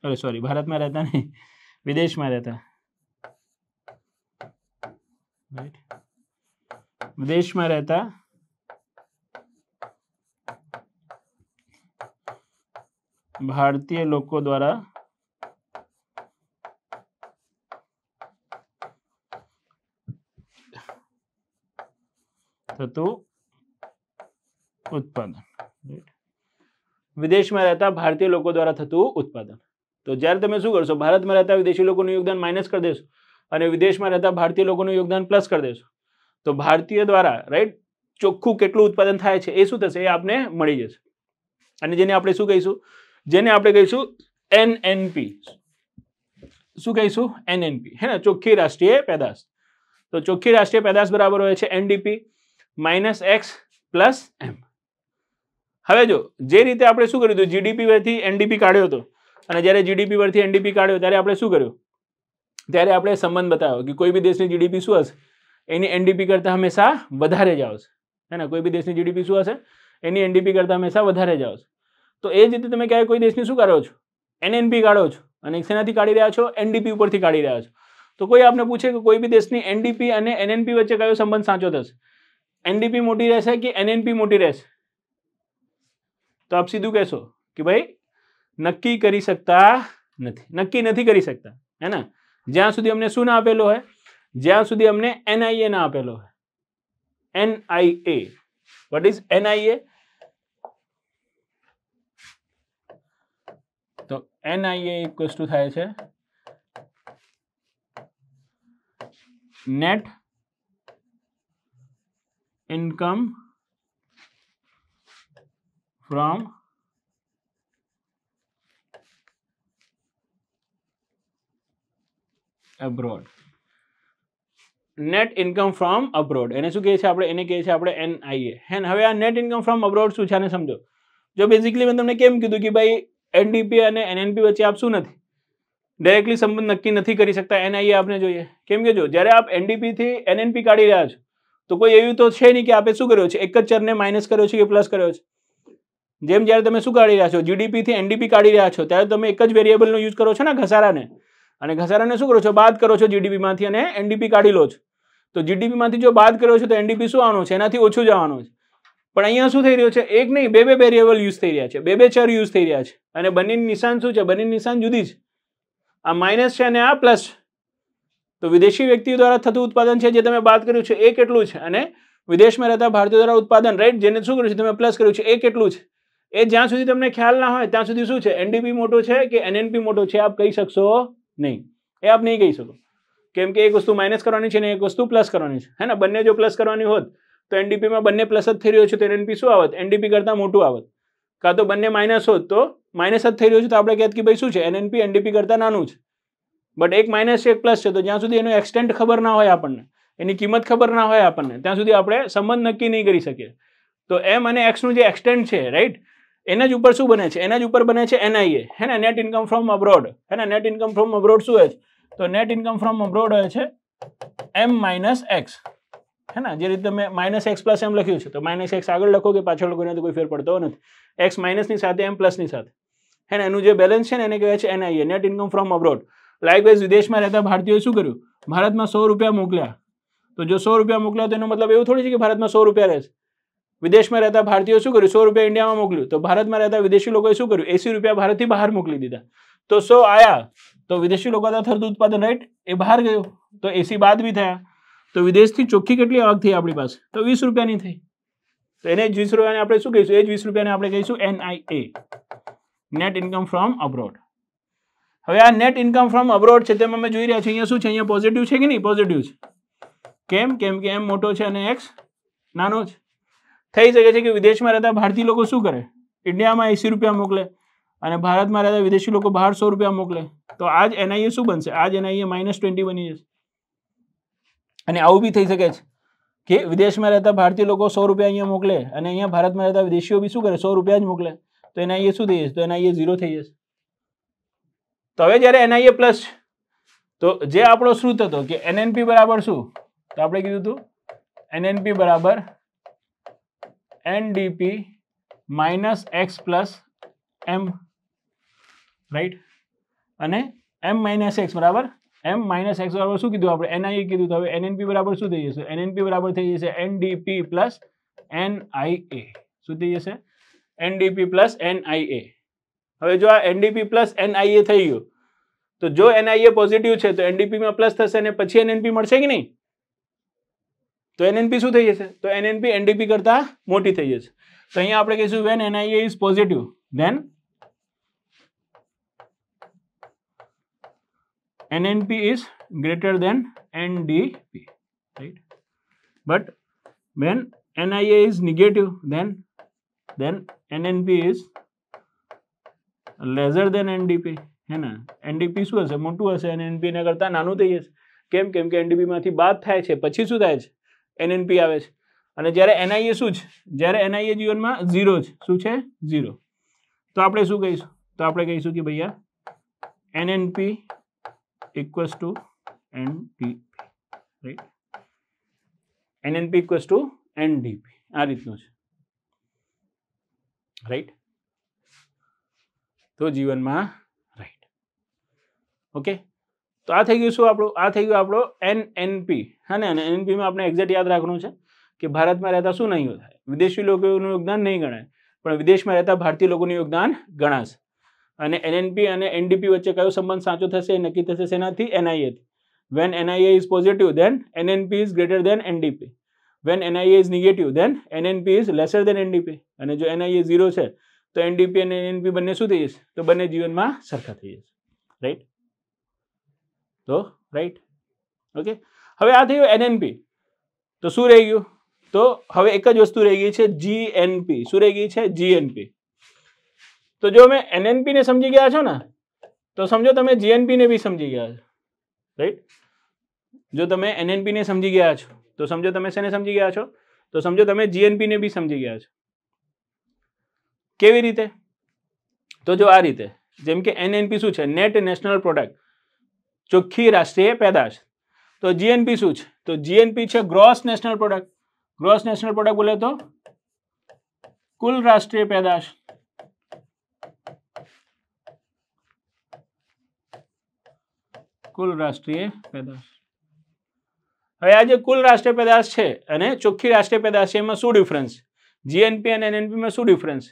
અરે સોરી ભારતમાં રહેતા નહીં વિદેશમાં રહેતા राइट विदेश में रहता है भारतीय लोगों द्वारा तत्व उत्पादन विदेश में रहता भारतीय लोगों द्वारा थतु उत्पादन तो जैसे तुम शू सो भारत में रहता विदेशी लोगों योगदान माइनस कर देशों અને વિદેશમાં રહેતા ભારતીય લોકોનું યોગદાન પ્લસ કરી દેશો તો ભારતીય દ્વારા રાઈટ ચોખ્ખું કેટલું ઉત્પાદન થાય છે એ શું થશે એ આપને મળી જશે અને જેને આપણે શું કહીશું જેને આપણે કહીશું એનએનપી શું કહીશું એનએનપી હે ને ચોખ્ખી રાષ્ટ્રીય પેદાશ તો ચોખ્ખી રાષ્ટ્રીય પેદાશ બરાબર હોય છે NDP minus X plus M હવે જો જે રીતે આપણે શું કર્યું હતું જીડીપી પરથી એનડીપી કાઢ્યો હતો અને જ્યારે જીડીપી પરથી એનડીપી કાઢ્યો ત્યારે આપણે શું કર્યું ત્યારે આપણે સંબંધ બતાવ્યો કે કોઈ બી દેશની જીડીપી શું હશે એની એનડીપી કરતાં હંમેશા વધારે જ આવશે હે ને કોઈ બી દેશની જીડીપી શું હશે એની એનડીપી કરતાં હંમેશા વધારે જ આવશે તો એ જ રીતે તમે ક્યારે કોઈ દેશની શું કરો છો એનએનપી કાઢો છો અને શેનાથી કાઢી રહ્યા છો એનડીપી ઉપરથી કાઢી રહ્યા છો તો કોઈ આપને પૂછે કે કોઈ બી દેશની એનડીપી અને એનએનપી વચ્ચે કયો સંબંધ સાચો થશે એનડીપી મોટી રહેશે કે એનએનપી મોટી રહેશે તો આપ સીધું કહેશો કે ભાઈ નક્કી કરી શકતા નથી નક્કી નથી કરી શકતા હે ને જ્યાં સુધી અમને શું ના આપેલો હોય જ્યાં સુધી અમને એનઆઈએ ના આપેલો હોય એનઆઈએ વોટ ઇઝ એનઆઈએ તો એનઆઈએ ઇક્વલ્સ ટુ થાય છે net income from abroad net income from abroad એને શું કહે છે આપણે એને કહે છે આપણે એન એનઆઈએ હેન હવે આ નેટ ઇન્કમ ફ્રોમ અબ્રોડ શું છે આને સમજો જો બેઝિકલી મેં તમને કેમ કીધું કે ભાઈ એનડીપી અને એનએનપી વચ્ચે આપ શું નથી ડાયરેક્ટલી સંબંધ નક્કી નથી કરી શકતા એનઆઈએ આપને જોઈએ કેમ કે જો જ્યારે આપ એનડીપીથી એનએનપી કાઢી રહ્યા છો તો કોઈ એવું તો છે નહીં કે આપે શું કર્યો છે એક જ ચરને માઇનસ કર્યો છે કે પ્લસ કર્યો છે જેમ જ્યારે તમે શું કાઢી રહ્યા છો જીડીપીથી એનડીપી કાઢી રહ્યા છો ત્યારે તમે એક જ વેરિયેબલનો યુઝ કરો છો ને ઘસારાને અને ઘસારાને શું કરો છો બાદ કરો છો જીડીપીમાંથી અને એનડીપી કાઢી લો છો તો જીડીપીમાંથી જો બાદ કર્યો છો તો એનડીપી શું આવવાનું છે એનાથી ઓછું જવાનું છે પણ અહીંયા શું થઈ રહ્યું છે એક નહીં બે બે વેરિયેબલ યુઝ થઈ રહ્યા છે બે બે ચર યુઝ થઈ રહ્યા છે અને બંનેની નિશાન શું છે બંનેની નિશાન જુદી છે આ માઇનસ છે અને આ પ્લસ તો વિદેશી વ્યક્તિ દ્વારા થતું ઉત્પાદન છે જે તમે બાદ કર્યું છે એ કેટલું છે અને વિદેશમાં રહેતા ભારતીયો દ્વારા ઉત્પાદન રાઈટ જેને શું કર્યું છે તમે પ્લસ કર્યું છે એ કેટલું છે એ જ્યાં સુધી તમને ખ્યાલ ના હોય ત્યાં સુધી શું છે એનડીપી મોટો છે કે એનએનપી મોટો છે આપ કહી શકશો નહીં એ આપ નહીં કહી શકો કેમ કે એક વસ્તુ માઇનસ કરવાની છે ને એક વસ્તુ પ્લસ કરવાની છે હે ને બંને જો પ્લસ કરવાની હોત તો એનડીપીમાં બંને પ્લસ જ થઈ રહ્યો છે તો એનડીપી શું આવત એનડીપી કરતાં મોટું આવત કાં તો બંને માઇનસ હોત તો માઇનસ જ થઈ રહ્યો છે તો આપણે કહેત કે ભાઈ શું છે એનએનપી એનડીપી કરતાં નાનું છે બટ એક માઇનસ છે એક પ્લસ છે તો જ્યાં સુધી એનું એક્સટેન્ટ ખબર ના હોય આપણને એની કિંમત ખબર ના હોય આપણને ત્યાં સુધી આપણે સંબંધ નક્કી નહીં કરી શકીએ તો એમ અને એક્સનું જે એક્સટેન્ટ છે રાઈટ એના જ ઉપર શું બને છે એના જ ઉપર બને છે એનઆઈએ હે ને નેટ ઇન્કમ ફ્રોમ અબ્રોડ હે ને નેટ ઇન્કમ ફ્રોમ અબ્રોડ શું હોય છે તો નેટ ઇન્કમ ફ્રોમ અબ્રોડ હોય છે એમ માઇનસ એક્સ હે ને જે રીતે મેં માઇનસ એક્સ પ્લસ એમ લખ્યું છે તો માઇનસ એક્સ આગળ લખો કે પાછળ લખો એનાથી કોઈ ફેર પડતો નથી એક્સ માઇનસની સાથે એમ પ્લસની સાથે હે ને એનું જે બેલેન્સ છે ને એને કહેવાય છે NIA net income from abroad likewise વિદેશમાં રહેતા ભારતીયોએ શું કર્યું ભારતમાં સો રૂપિયા મોકલ્યા તો જો સો રૂપિયા મોકલ્યા તો એનો મતલબ એવું થોડી છે કે ભારતમાં સો રૂપિયા રહેશે વિદેશમાં રહેતા ભારતીયો શું કર્યું સો રૂપિયા ઇન્ડિયામાં મોકલ્યું તો ભારતમાં રહેતા વિદેશી લોકોએ શું કર્યું એસી રૂપિયા ભારતથી બહાર મોકલી દીધા તો સો આયા તો વિદેશી લોકો થતું ઉત્પાદન રાઈટ એ બહાર ગયું તો એસી બાદ બી થયા તો વિદેશથી ચોખ્ખી કેટલી આવક થઈ આપણી પાસે તો વીસ રૂપિયાની થઈ તો એને જ વીસ રૂપિયાને આપણે શું કહીશું એ જ વીસ રૂપિયાને આપણે કહીશું NIA net income from abroad હવે આ નેટ ઇન્કમ ફ્રોમ અબ્રોડ છે તેમાં અમે જોઈ રહ્યા છીએ અહીંયા શું છે અહીંયા પોઝિટિવ છે કે નહીં પોઝિટિવ છે કેમ કેમ કે એમ મોટો છે અને એક્સ નાનો છે થઈ શકે છે કે વિદેશમાં રહેતા ભારતીય લોકો શું કરે ઇન્ડિયામાં એંસી રૂપિયા મોકલે અને ભારતમાં રહેતા વિદેશી લોકો બહાર સો રૂપિયા મોકલે તો આજ એનઆઈએ શું બનશે આજ એનઆઈએ માઇનસ ટ્વેન્ટી બની જશે અને આવું બી થઈ શકે છે કે વિદેશમાં રહેતા ભારતીય લોકો સો રૂપિયા અહીંયા મોકલે અને અહીંયા ભારતમાં રહેતા વિદેશીઓ બી શું કરે સો રૂપિયા જ મોકલે તો એનઆઈએ શું થઈ જશે તો એનઆઈએ ઝીરો થઈ જશે તો હવે જ્યારે એનઆઈએ પ્લસ તો જે આપણો શ્રુત હતો કે એનએનપી બરાબર શું તો આપણે કીધું હતું એનએનપી બરાબર ndp minus X plus M right અને એમ માઇનસ એક્સ બરાબર એમ માઇનસ એક્સ બરાબર શું કીધું આપણે એનઆઈએ e કીધું તો હવે એનએનપી બરાબર શું થઈ જશે એનએનપી બરાબર થઈ જશે એનડીપી પ્લસ એનઆઈએ શું થઈ જશે એનડીપી પ્લસ એનઆઈએ હવે જો આ એનડીપી પ્લસ એનઆઈએ થઈ ગયું તો જો એનઆઈએ પોઝિટિવ છે તો એનડીપીમાં પ્લસ થશે અને પછી એનએનપી મળશે કે નહીં તો એનએનપી શું થઈ જશે તો એનએનપી એનડીપી કરતાં મોટી થઈ જશે તો અહીંયા આપણે કહીશું when NIA is positive then NNP is greater than NDP right but when NIA is negative then then NNP is lesser than NDP હે ને એનડીપી શું હશે મોટું હશે અને કરતાં નાનું થઈ જશે કેમ કેમ કે એનડીપીમાંથી બાદ થાય છે પછી શું થાય છે એનએનપી આવે છે અને જ્યારે એનઆઈએ શું છે જ્યારે એનઆઈએ જીવનમાં ઝીરો છે શું છે ઝીરો તો આપણે શું કહીશું તો આપણે કહીશું કે ભૈયા NNP equals to NDP right NNP equals to NDP આ રીતનું છે રાઈટ તો જીવનમાં રાઈટ ઓકે તો આ થઈ ગયું શું આપણું આ થઈ ગયું આપણો એન એનપી હા ને અને એનપીમાં આપણે એક્ઝેક્ટ યાદ રાખવાનું છે કે ભારતમાં રહેતા શું નહીં થાય વિદેશી લોકોનું યોગદાન નહીં ગણાય પણ વિદેશમાં રહેતા ભારતીય લોકોનું યોગદાન ગણાશે અને એનએનપી અને એનડીપી વચ્ચે કયો સંબંધ સાચો થશે એ નક્કી થશે સેનાથી એનઆઈએથી when NIA is positive then NNP is greater than NDP when NIA is negative then NNP is lesser than NDP અને જો એનઆઈએ ઝીરો છે તો એનડીપી અને એનએનપી બંને શું થઈ જશે તો બંને જીવનમાં સરખા થઈ જશે રાઈટ તો રાઈટ ઓકે હવે આ થયું એનએનપી તો શું રહી ગયું તો હવે એક જ વસ્તુ રહી ગઈ છે જીએનપી શું રહી ગઈ છે જીએનપી તો જો અમે એનએનપી ને સમજી ગયા છો ને તો સમજો તમે જીએનપી ને બી સમજી ગયા છો રાઈટ જો તમે એનએનપી ને સમજી ગયા છો તો સમજો તમે શેને સમજી ગયા છો તો સમજો તમે જીએનપી ને બી સમજી ગયા છો કેવી રીતે તો જો આ રીતે જેમ કે એનએનપી શું છે નેટ નેશનલ પ્રોડક્ટ ચોખ્ખી રાષ્ટ્રીય પેદાશ તો જીએનપી શું છે તો જીએનપી છે gross national product gross national product બોલે તો કુલ રાષ્ટ્રીય પેદાશ કુલ રાષ્ટ્રીય પેદાશ હવે આ જે કુલ રાષ્ટ્રીય પેદાશ છે અને ચોખ્ખી રાષ્ટ્રીય પેદાશ છે એમાં શું ડિફરન્સ જીએનપી અને એનએનપીમાં શું ડિફરન્સ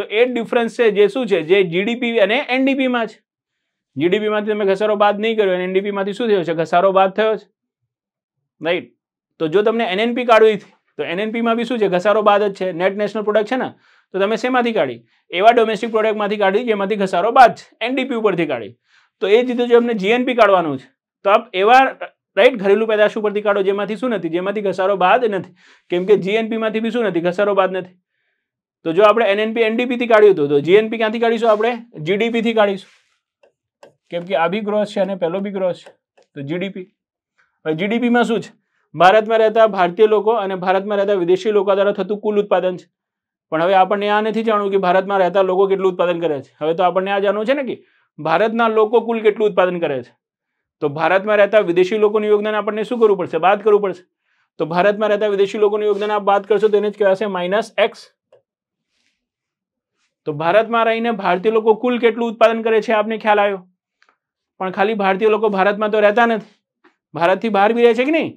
તો એ ડિફરન્સ છે જે શું છે જે જીડીપી અને એનડીપીમાં છે જીડીપીમાંથી તમે ઘસારો બાદ નહીં કર્યો અને એનડીપીમાંથી શું થયો છે ઘસારો બાદ થયો છે રાઈટ તો જો તમને એનએનપી કાઢવી હતી તો એનએનપીમાં બી શું છે ઘસારો બાદ જ છે નેટ નેશનલ પ્રોડક્ટ છે ને તો તમે શેમાંથી કાઢી એવા ડોમેસ્ટિક પ્રોડક્ટમાંથી કાઢી જેમાંથી ઘસારો બાદ છે એનડીપી ઉપરથી કાઢી તો એ જ રીતે જો એમને જીએનપી કાઢવાનું છે તો આપ એવા રાઈટ ઘરેલું પેદાશ ઉપરથી કાઢો જેમાંથી શું નથી જેમાંથી ઘસારો બાદ નથી કેમ કે જીએનપીમાંથી બી શું નથી ઘસારો બાદ નથી તો જો આપણે એનએનપી એનડીપીથી કાઢ્યું હતું તો જીએનપી ક્યાંથી કાઢીશું આપણે જીડીપીથી કાઢીશું કેમ કે આ બી ગ્રોસ છે અને પહેલો બી ગ્રોસ છે તો જીડીપી હવે જીડીપીમાં શું છે ભારતમાં રહેતા ભારતીય લોકો અને ભારતમાં રહેતા વિદેશી લોકો દ્વારા થતું કુલ ઉત્પાદન છે પણ હવે આપણને આ નથી જાણવું કે ભારતમાં રહેતા લોકો કેટલું ઉત્પાદન કરે છે હવે તો આપણને આ જાણવું છે ને કે ભારતના લોકો કુલ કેટલું ઉત્પાદન કરે છે તો ભારતમાં રહેતા વિદેશી લોકોનું યોગદાન આપણને શું કરવું પડશે બાદ કરવું પડશે તો ભારતમાં રહેતા વિદેશી લોકોનું યોગદાન આપ બાદ કરશો તો તેને જ કહેવાશે માઇનસ એક્સ તો ભારતમાં રહીને ભારતીય લોકો કુલ કેટલું ઉત્પાદન કરે છે આપને ખ્યાલ આવ્યો પણ ખાલી ભારતીય લોકો ભારતમાં તો રહેતા નથી ભારતથી બહાર બી રહે છે કે નહીં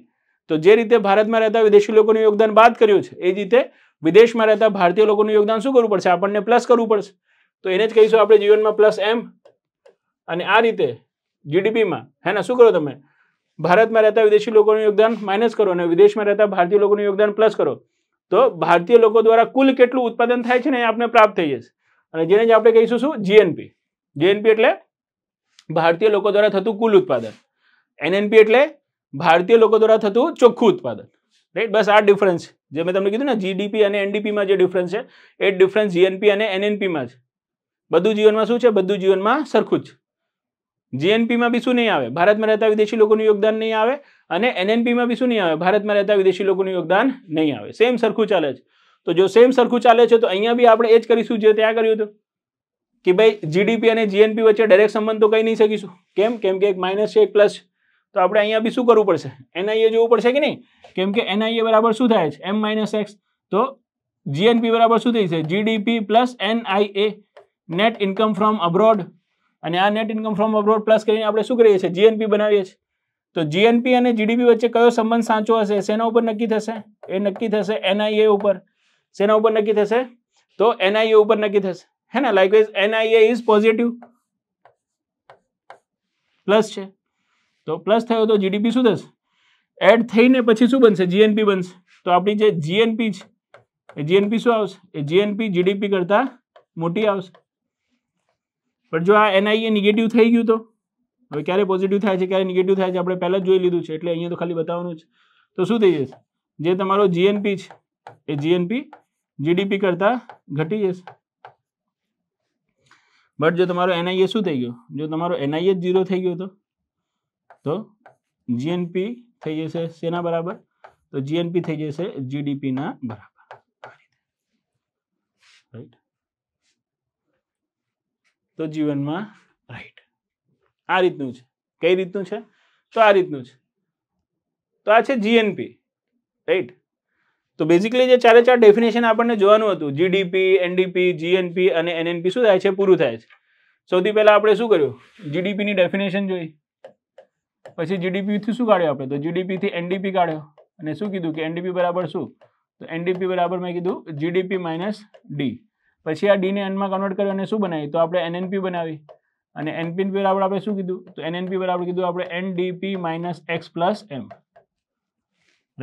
તો જે રીતે ભારતમાં રહેતા વિદેશી લોકોનું યોગદાન બાદ કર્યું છે એ જ રીતે વિદેશમાં રહેતા ભારતીય લોકોનું યોગદાન શું કરવું પડશે આપણને પ્લસ કરવું પડશે તો એને જ કહીશું આપણે જીવનમાં પ્લસ એમ અને આ રીતે જીડીપીમાં હે ને શું કરો તમે ભારતમાં રહેતા વિદેશી લોકોનું યોગદાન માઇનસ કરો અને વિદેશમાં રહેતા ભારતીય લોકોનું યોગદાન પ્લસ કરો તો ભારતીય લોકો દ્વારા કુલ કેટલું ઉત્પાદન થાય છે ને એ આપણે પ્રાપ્ત થઈ જશે અને જેને જ આપણે કહીશું શું જીએનપી જીએનપી એટલે ભારતીય લોકો દ્વારા થતું કુલ ઉત્પાદન એનએનપી એટલે ભારતીય લોકો દ્વારા થતું ચોખ્ખું ઉત્પાદન રાઈટ બસ આ ડિફરન્સ જે મેં તમને કીધું ને જીડીપી અને એનડીપીમાં જે ડિફરન્સ છે એ ડિફરન્સ જીએનપી અને એનએનપીમાં છે બધું જીવનમાં શું છે બધું જીવનમાં સરખું જ જીએનપીમાં બી શું નહીં આવે ભારતમાં રહેતા વિદેશી લોકોનું યોગદાન નહીં આવે અને એનએનપીમાં બી શું નહીં આવે ભારતમાં રહેતા વિદેશી લોકોનું યોગદાન નહીં આવે સેમ સરખું ચાલે છે તો જો સેમ સરખું ચાલે છે તો અહીંયા બી આપણે એ જ કરીશું જે ત્યાં કર્યું હતું કે ભાઈ જીડીપી અને જીએનપી વચ્ચે ડાયરેક્ટ સંબંધ તો કહી નહીં શકીશું કેમ કેમ કે એક માઇનસ છે એક પ્લસ તો આપણે અહીંયા બી શું કરવું પડશે એનઆઈએ જોવું પડશે કે નહીં કેમ કે એનઆઈએ બરાબર શું થાય છે એમ માઇનસ એક્સ તો જીએનપી બરાબર શું થઈ છે GDP plus NIA net income from abroad અને આ net income from abroad plus કરીને આપણે શું કરીએ છીએ જીએનપી બનાવીએ છીએ તો જીએનપી અને જીડીપી વચ્ચે કયો સંબંધ સાચો હશે શેના ઉપર નક્કી થશે એ નક્કી થશે એનઆઈએ ઉપર શેના ઉપર નક્કી થશે તો એનઆઈએ ઉપર નક્કી થશે है ना likewise NIA is positive plus છે તો પ્લસ થયો તો જીડીપી શું થશે એડ થઈને પછી શું બનશે જીએનપી બનશે તો આપણી જે જીએનપી છે એ જીએનપી શું આવશે એ જીએનપી જીડીપી કરતાં મોટી આવશે પણ જો આ એનઆઈએ નેગેટિવ થઈ ગયું તો હવે ક્યારે પોઝિટિવ થાય છે ક્યારે નેગેટિવ થાય છે આપણે પહેલાં જ જોઈ લીધું છે એટલે અહીંયા તો ખાલી બતાવવાનું છે તો શું થઈ જશે જે તમારો જીએનપી છે એ જીએનપી જીડીપી કરતાં ઘટી જશે બટ જો તમારો એનઆઈએ શું થઈ ગયો જો તમારો એનઆઈએ જ ઝીરો થઈ ગયો તો તો જીએનપી થઈ જશે શેના બરાબર તો જીએનપી થઈ જશે જીડીપીના બરાબર રાઈટ તો જીવનમાં રાઈટ આ રીતનું છે કઈ રીતનું છે તો આ રીતનું છે તો આ છે જીએનપી રાઈટ તો બેઝિકલી જે ચારે ચાર ડેફિનેશન આપણને જોવાનું હતું જીડીપી એનડીપી જીએનપી અને એનએનપી શું થાય છે પૂરું થાય છે સૌથી પહેલાં આપણે શું કર્યું જીડીપીની ડેફિનેશન જોઈ પછી જીડીપીથી શું કાઢ્યો આપણે તો જીડીપીથી એનડીપી કાઢ્યો અને શું કીધું કે એનડીપી બરાબર શું તો એનડીપી બરાબર મેં કીધું જીડીપી માઇનસ ડી પછી આ ડીને એનમાં કન્વર્ટ કર્યો અને શું બનાવી તો આપણે એનએનપી બનાવી અને એનપી બરાબર આપણે શું કીધું તો એનએનપી બરાબર કીધું આપણે NDP minus X plus M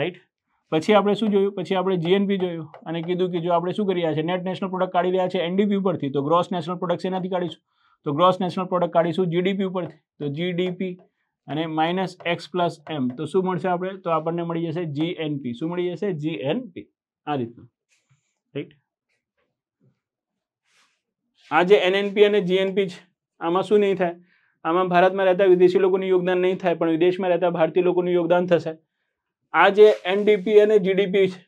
right પછી આપણે શું જોયું પછી આપણે જીએનપી જોયું અને કીધું કે જો આપણે શું કરી રહ્યા છે નેટ નેશનલ પ્રોડક્ટ કાઢી રહ્યા છે એનડીપી ઉપરથી તો ગ્રોસ નેશનલ પ્રોડક્ટ એનાથી કાઢીશું તો ગ્રોસ નેશનલ પ્રોડક્ટ કાઢીશું જીડીપી ઉપરથી તો જીડીપી અને માઇનસ એક્સ પ્લસ એમ તો શું મળશે આપણે તો આપણને મળી જશે જીએનપી શું મળી જશે જીએનપી આ રીતનું રાઈટ આ જે એનએનપી અને જીએનપી છે આમાં શું નહીં થાય આમાં ભારતમાં રહેતા વિદેશી લોકોનું યોગદાન નહીં થાય પણ વિદેશમાં રહેતા ભારતીય લોકોનું યોગદાન થશે આ જે એનડીપી અને જીડીપી છે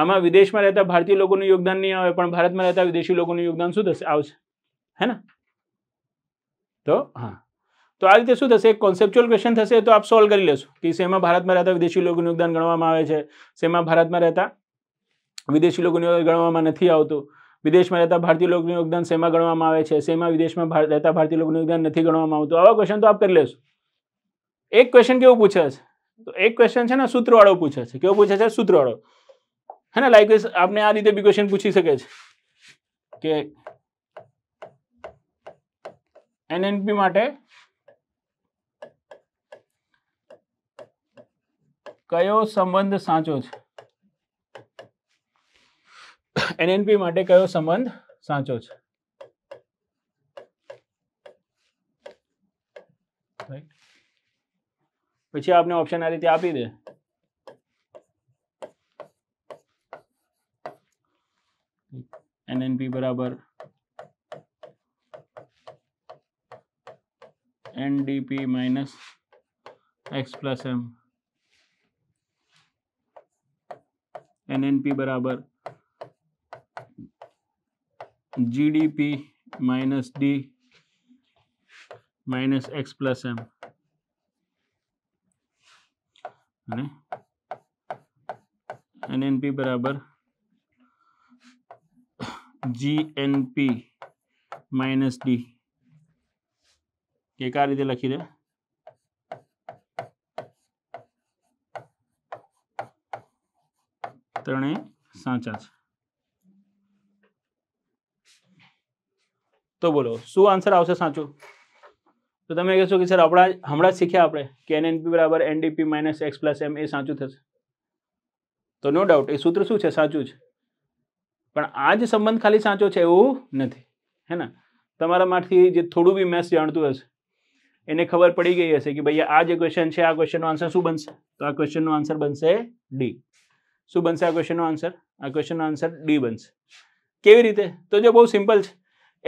આમાં વિદેશમાં રહેતા ભારતીય લોકોનું યોગદાન નહીં આવે પણ ભારતમાં રહેતા વિદેશી લોકોનું યોગદાન શું થશે આવશે હે ને તો હા તો આ રીતે શું થશે કોન્સેપ્ચ્યુઅલ ક્વેશ્ચન થશે તો આપ સોલ્વ કરી લેશો કે શેમાં ભારતમાં રહેતા વિદેશી લોકોનું યોગદાન ગણવામાં આવે છે શેમાં ભારતમાં રહેતા વિદેશી લોકોનું યોગદાન ગણવામાં નથી આવતું વિદેશમાં રહેતા ભારતીય લોકોનું યોગદાન શેમાં ગણવામાં આવે છે શેમાં વિદેશમાં રહેતા ભારતીય લોકોનું યોગદાન નથી ગણવામાં આવતું આવા ક્વેશ્ચન તો આપ કરી લેશો એક ક્વેશ્ચન કેવું પૂછે છે તો એક ક્વેશ્ચન છે ને સૂત્રવાળો પૂછે છે કેવો પૂછે છે સૂત્રવાળો હે ને લાઈક આપને આ રીતે બી ક્વેશ્ચન પૂછી શકે છે કે એનએનપી માટે કયો સંબંધ સાચો છે એનએનપી માટે કયો સંબંધ સાચો છે पीछे आपने ऑप्शन डाली थी आप ही दे एन बराबर N minus X plus M N बराबर G minus D minus X plus M N N P बराबर G N P minus D એક આ રીતે લખી દે ત્રણેય સાચા છે તો બોલો શું આન્સર આવશે સાચો તો તમે કહેશો કે સર આપણા હમણાં શીખ્યા આપણે કે એનએનપી બરાબર NDP minus X plus M એ સાચું થશે તો નો ડાઉટ એ સૂત્ર શું છે સાચું છે પણ આ જ સંબંધ ખાલી સાચો છે એવું નથી હે ને તમારામાંથી જે થોડું બી મેસ જાણતું હશે એને ખબર પડી ગઈ હશે કે ભાઈ આ જે ક્વેશ્ચન છે આ ક્વેશ્ચનનો આન્સર શું બનશે તો આ ક્વેશ્ચનનો આન્સર બનશે ડી શું બનશે આ ક્વેશ્ચનનો આન્સર આ ક્વેશ્ચનનો આન્સર ડી બનશે કેવી રીતે તો જો બહુ સિમ્પલ છે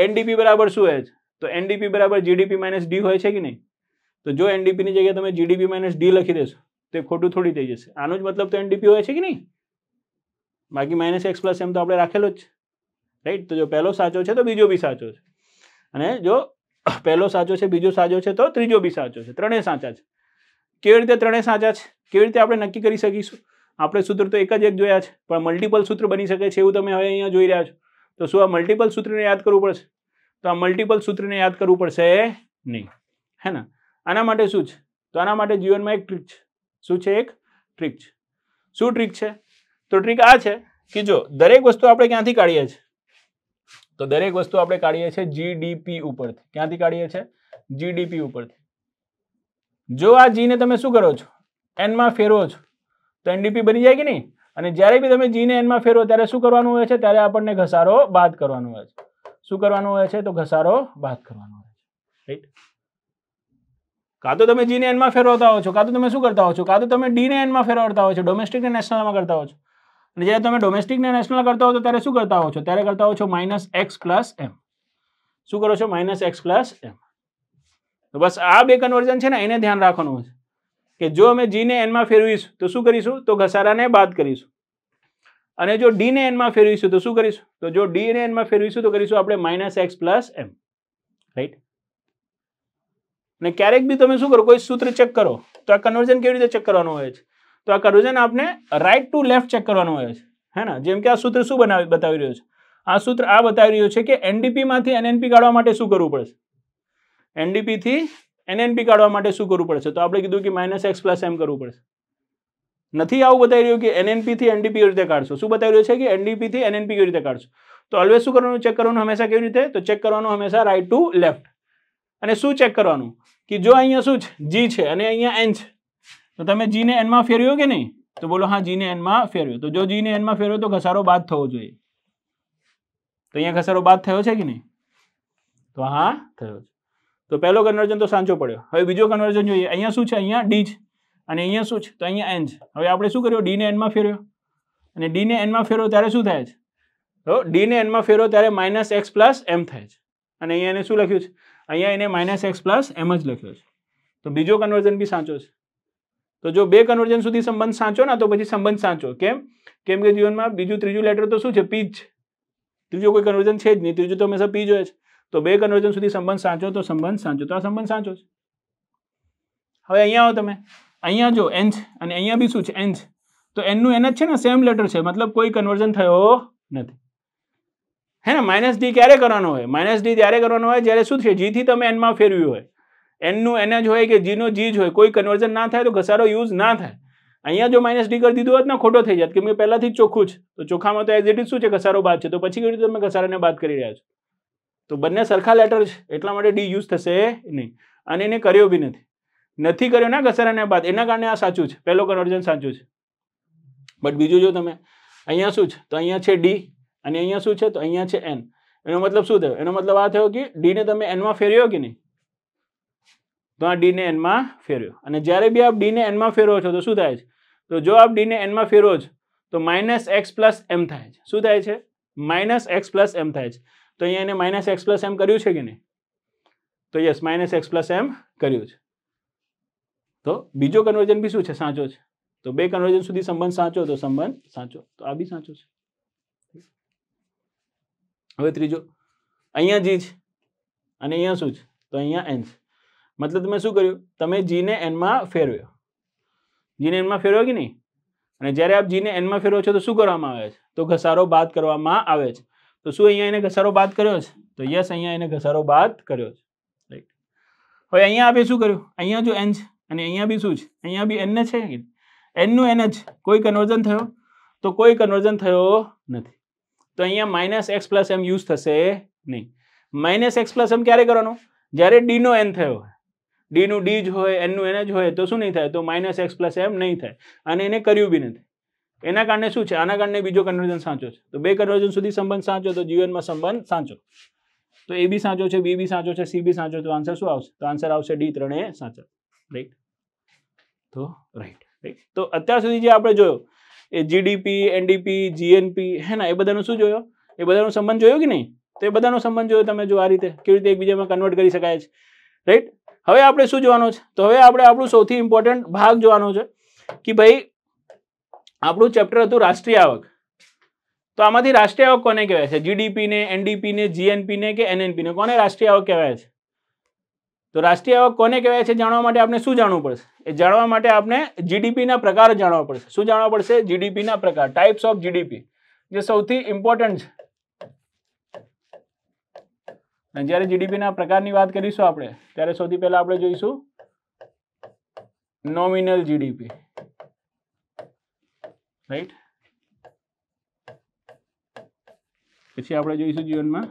એનડીપી બરાબર શું હોય છે તો એનડીપી બરાબર જીડીપી માઇનસ ડી હોય છે કે નહીં તો જો એનડીપીની જગ્યાએ તમે જીડીપી માઇનસ ડી લખી દેશો તો ખોટું થોડી થઈ જશે આનો જ મતલબ તો એનડીપી હોય છે કે નહીં બાકી માઇનસ એક્સ પ્લસ એમ તો આપણે રાખેલો જ છે રાઈટ તો જો પહેલો સાચો છે તો બીજો બી સાચો છે અને જો પહેલો સાચો છે બીજો સાચો છે તો ત્રીજો બી સાચો છે ત્રણેય સાચા છે કેવી રીતે ત્રણેય સાચા છે કેવી રીતે આપણે નક્કી કરી શકીશું આપણે સૂત્ર તો એક જ એક જોયા છે પણ મલ્ટિપલ સૂત્ર બની શકે છે એવું તમે હવે અહીંયા જોઈ રહ્યા છો તો શું આ મલ્ટિપલ સૂત્રને યાદ કરવું પડશે તો આ મલ્ટિપલ સૂત્રને યાદ કરવું પડશે નહીં હે ને આના માટે શું છે તો આના માટે જીવનમાં એક ટ્રીક છે શું છે એક ટ્રીક છે શું ટ્રીક છે તો ટ્રીક આ છે કે જો દરેક વસ્તુ આપણે ક્યાંથી કાઢીએ છીએ તો દરેક વસ્તુ આપણે કાઢીએ છીએ જીડીપી ઉપરથી ક્યાંથી કાઢીએ છીએ જીડીપી ઉપરથી જો આ જીને તમે શું કરો છો એનમાં ફેરવો છો તો એનડીપી બની જાય કે નહીં અને જ્યારે બી તમે જીને એનમાં ફેરવો ત્યારે શું કરવાનું હોય છે ત્યારે આપણને ઘસારો બાદ કરવાનો હોય છે શું કરવાનું હોય છે તો ઘસારો બાદ કરવાનો હોય છે રાઈટ કાં તો તમે જીને એનમાં ફેરવતા હો છો કાં તો તમે શું કરતા હો છો કાં તો તમે ડીને એનમાં ફેરવતા હો છો ડોમેસ્ટિકને નેશનલમાં કરતા હો છો અને જ્યારે તમે ડોમેસ્ટિકને નેશનલ કરતા હો તો ત્યારે શું કરતા હો છો ત્યારે કરતા હો છો માઇનસ એક્સ પ્લસ એમ શું કરો છો માઇનસ એક્સ પ્લસ એમ તો બસ આ બે કન્વર્ઝન છે ને એને ધ્યાન રાખવાનું છે કે જો અમે જીને એનમાં ફેરવીશું તો શું કરીશું તો ઘસારાને બાદ કરીશું અને જો ડીને એનમાં ફેરવીશું તો શું કરીશું તો જો ડીને એનમાં ફેરવીશું તો કરીશું આપણે minus X plus M right અને ક્યારેક બી તમે શું કરો કોઈ સૂત્ર ચેક કરો તો આ કન્વર્ઝન કેવી રીતે ચેક કરવાનું હોય છે તો આ કન્વર્ઝન આપણે રાઈટ ટુ લેફ્ટ ચેક કરવાનું હોય છે હે ને જેમ કે આ સૂત્ર શું બનાવી બતાવી રહ્યું છે આ સૂત્ર આ બતાવી રહ્યું છે કે એનડીપીમાંથી એનએનપી કાઢવા માટે શું કરવું પડશે એનડીપીથી એનએનપી કાઢવા માટે શું કરવું પડશે તો આપણે કીધું કે માઇનસ એક્સ પ્લસ એમ કરવું પડશે નથી આવું બતાવી રહ્યું કે એનએનપી થી એનડીપી કેવી રીતે કાઢશો શું બતાવી રહ્યું છે કે એનડીપી થી એનએનપી કેવી રીતે કાઢશો તો ઓલવેઝ શું કરવાનું ચેક કરવાનું હંમેશા કેવી રીતે તો ચેક કરવાનું હંમેશા રાઈટ ટુ લેફ્ટ અને શું ચેક કરવાનું કે જો અહીંયા શું છે જી છે અને અહીંયા એન છે તો તમે જીને એનમાં ફેર્યો કે નહીં તો બોલો હા જીને એનમાં ફેર્યો તો જો જીને એનમાં ફેરવ્યો તો ઘસારો બાદ થવો જોઈએ તો અહીંયા ઘસારો બાદ થયો છે કે નહીં તો હા થયો છે તો પહેલો કન્વર્જન તો સાચો પડ્યો હવે બીજો કન્વર્જન જોઈએ અહીંયા શું છે અહીંયા ડી છે અને અહીંયા શું છે તો અહીંયા એન હવે આપણે શું કર્યું ડીને એનમાં ફેર્યો અને ડીને એનમાં ફેરવો ત્યારે શું થાય છે તો ડીને એનમાં ફેરવો ત્યારે માઇનસ એક્સ પ્લસ એમ થાય છે અને અહીંયા એને શું લખ્યું છે અહીંયા એને માઇનસ એક્સ પ્લસ એમ જ લખ્યો છે તો બીજો કન્વર્ઝન બી સાચો છે તો જો બે કન્વર્ઝન સુધી સંબંધ સાચો ને તો પછી સંબંધ સાચો કેમ કેમ કે જીવનમાં બીજું ત્રીજું લેટર તો શું છે પી જ ત્રીજો કોઈ કન્વર્ઝન છે જ નહીં ત્રીજું તો હંમેશા પી જ છે તો બે કન્વર્ઝન સુધી સંબંધ સાચો તો સંબંધ સાચો તો આ સંબંધ સાચો છે હવે અહીંયા આવો તમે અહીંયા જો એન્ચ અને અહીંયા બી શું છે એન્ચ તો એનનું એન જ છે ને સેમ લેટર છે મતલબ કોઈ કન્વર્ઝન થયો નથી હે ને માઇનસ ડી ક્યારે કરવાનો હોય માઇનસ ડી ત્યારે કરવાનો હોય જ્યારે શું છે જીથી તમે એનમાં ફેરવ્યું હોય એનનું એને જ હોય કે જીનો જી જ હોય કોઈ કન્વર્ઝન ના થાય તો ઘસારો યુઝ ના થાય અહીંયા જો માઇનસ ડી કરી દીધું હોત ને ખોટો થઈ જાત કે મેં પહેલાંથી જ ચોખ્ખું જ તો ચોખ્ખામાં તો એઝ ઇટ ઇઝ શું છે ઘસારો બાદ છે તો પછી કેવી રીતે તમે ઘસારાને બાદ કરી રહ્યા છો તો બંને સરખા લેટર છે એટલા માટે ડી યુઝ થશે નહીં અને એને કર્યો બી નથી નથી કર્યો ના ઘસારાને બાદ એના કારણે આ સાચું છે પહેલો કન્વર્જન સાચું છે બટ બીજું જો તમે અહીંયા શું છે તો અહીંયા છે ડી અને અહીંયા શું છે તો અહીંયા છે એન એનો મતલબ શું થયો એનો મતલબ આ થયો કે ડીને તમે એનમાં ફેર્યો કે નહીં તો આ ડીને એનમાં ફેર્યો અને જ્યારે બી આપ ડીને એનમાં ફેરવો છો તો શું થાય છે તો જો આપ ડીને એનમાં ફેરવો છો તો માઇનસ એક્સ પ્લસ એમ થાય છે શું થાય છે માઇનસ એક્સ પ્લસ એમ થાય છે તો અહીંયા એને માઇનસ એક્સ પ્લસ એમ કર્યું છે કે નહીં તો yes minus X plus M કર્યું છે તો બીજો કન્વર્જન બી શું છે સાચો છે તો બે કન્વર્જન સુધી સંબંધ સાચો તો સંબંધ સાચો તો આ બી સાચો છે હવે ત્રીજો અહીંયા જી છે અને અહીંયા શું છે તો અહીંયા એન છે મતલબ તમે શું કર્યું તમે જીને એનમાં ફેરવ્યો જીને એનમાં ફેરવ્યો કે નહીં અને જ્યારે આપ જીને એનમાં ફેરવો છો તો શું કરવામાં આવે છે તો ઘસારો બાદ કરવામાં આવે છે તો શું અહીંયા એને ઘસારો બાદ કર્યો છે તો યસ અહીંયા એને ઘસારો બાદ કર્યો છે રાઈટ હવે અહીંયા આપે શું કર્યું અહીંયા જો એન છે અને અહીંયા બી શું છે અહીંયા બી એન છે એનનું એન જ કોઈ કન્વર્ઝન થયો તો કોઈ કન્વર્ઝન થયો નથી તો અહીંયા minus X plus M use થશે નહીં માઇનસ એક્સ પ્લસ એમ ક્યારે કરવાનો જ્યારે ડીનો એન થયો ડીનું ડી જ હોય એનનું એન જ હોય તો શું નહીં થાય તો માઇનસ એક્સ પ્લસ એમ નહીં થાય અને એને કર્યું બી નથી એના કારણે શું છે આના કારણે બીજો કન્વર્ઝન સાચો છે તો બે કન્વર્ઝન સુધી સંબંધ સાચો તો જીવનમાં સંબંધ સાચો તો એ બી સાચો છે બી બી સાચો છે સી બી સાચો તો આન્સર શું આવશે તો આન્સર આવશે ડી ત્રણે સાચા રાઈટ તો રાઈટ રાઈટ તો અત્યાર સુધી જે આપણે જોયો એ જીડીપી એનડીપી જીએનપી હે ને એ બધાનો શું જોયો એ બધાનો સંબંધ જોયો કે નહીં તો એ બધાનો સંબંધ જોયો તમે જો આ રીતે કેવી રીતે એકબીજામાં કન્વર્ટ કરી શકાય છે રાઈટ હવે આપણે શું જોવાનું છે તો હવે આપણે આપણું સૌથી ઇમ્પોર્ટન્ટ ભાગ જોવાનો છે કે ભાઈ આપણું ચેપ્ટર હતું રાષ્ટ્રીય આવક તો આમાંથી રાષ્ટ્રીય આવક કોને કહેવાય છે જીડીપી ને એનડીપી ને જીએનપી ને કે એનએનપી ને કોને રાષ્ટ્રીય આવક કહેવાય છે તો રાષ્ટ્રીય આવક કોને કહેવાય છે જાણવા માટે આપણે શું જાણવું પડશે એ જાણવા માટે આપણે જીડીપીના પ્રકાર જાણવા પડશે શું જાણવા પડશે જીડીપીના પ્રકાર ટાઈપ્સ ઓફ જીડીપી જે સૌથી ઇમ્પોર્ટન્ટ છે જ્યારે જીડીપીના પ્રકારની વાત કરીશું આપણે ત્યારે સૌથી પહેલા આપણે જોઈશું નોમિનલ જીડીપી રાઈટ પછી આપણે જોઈશું જીવનમાં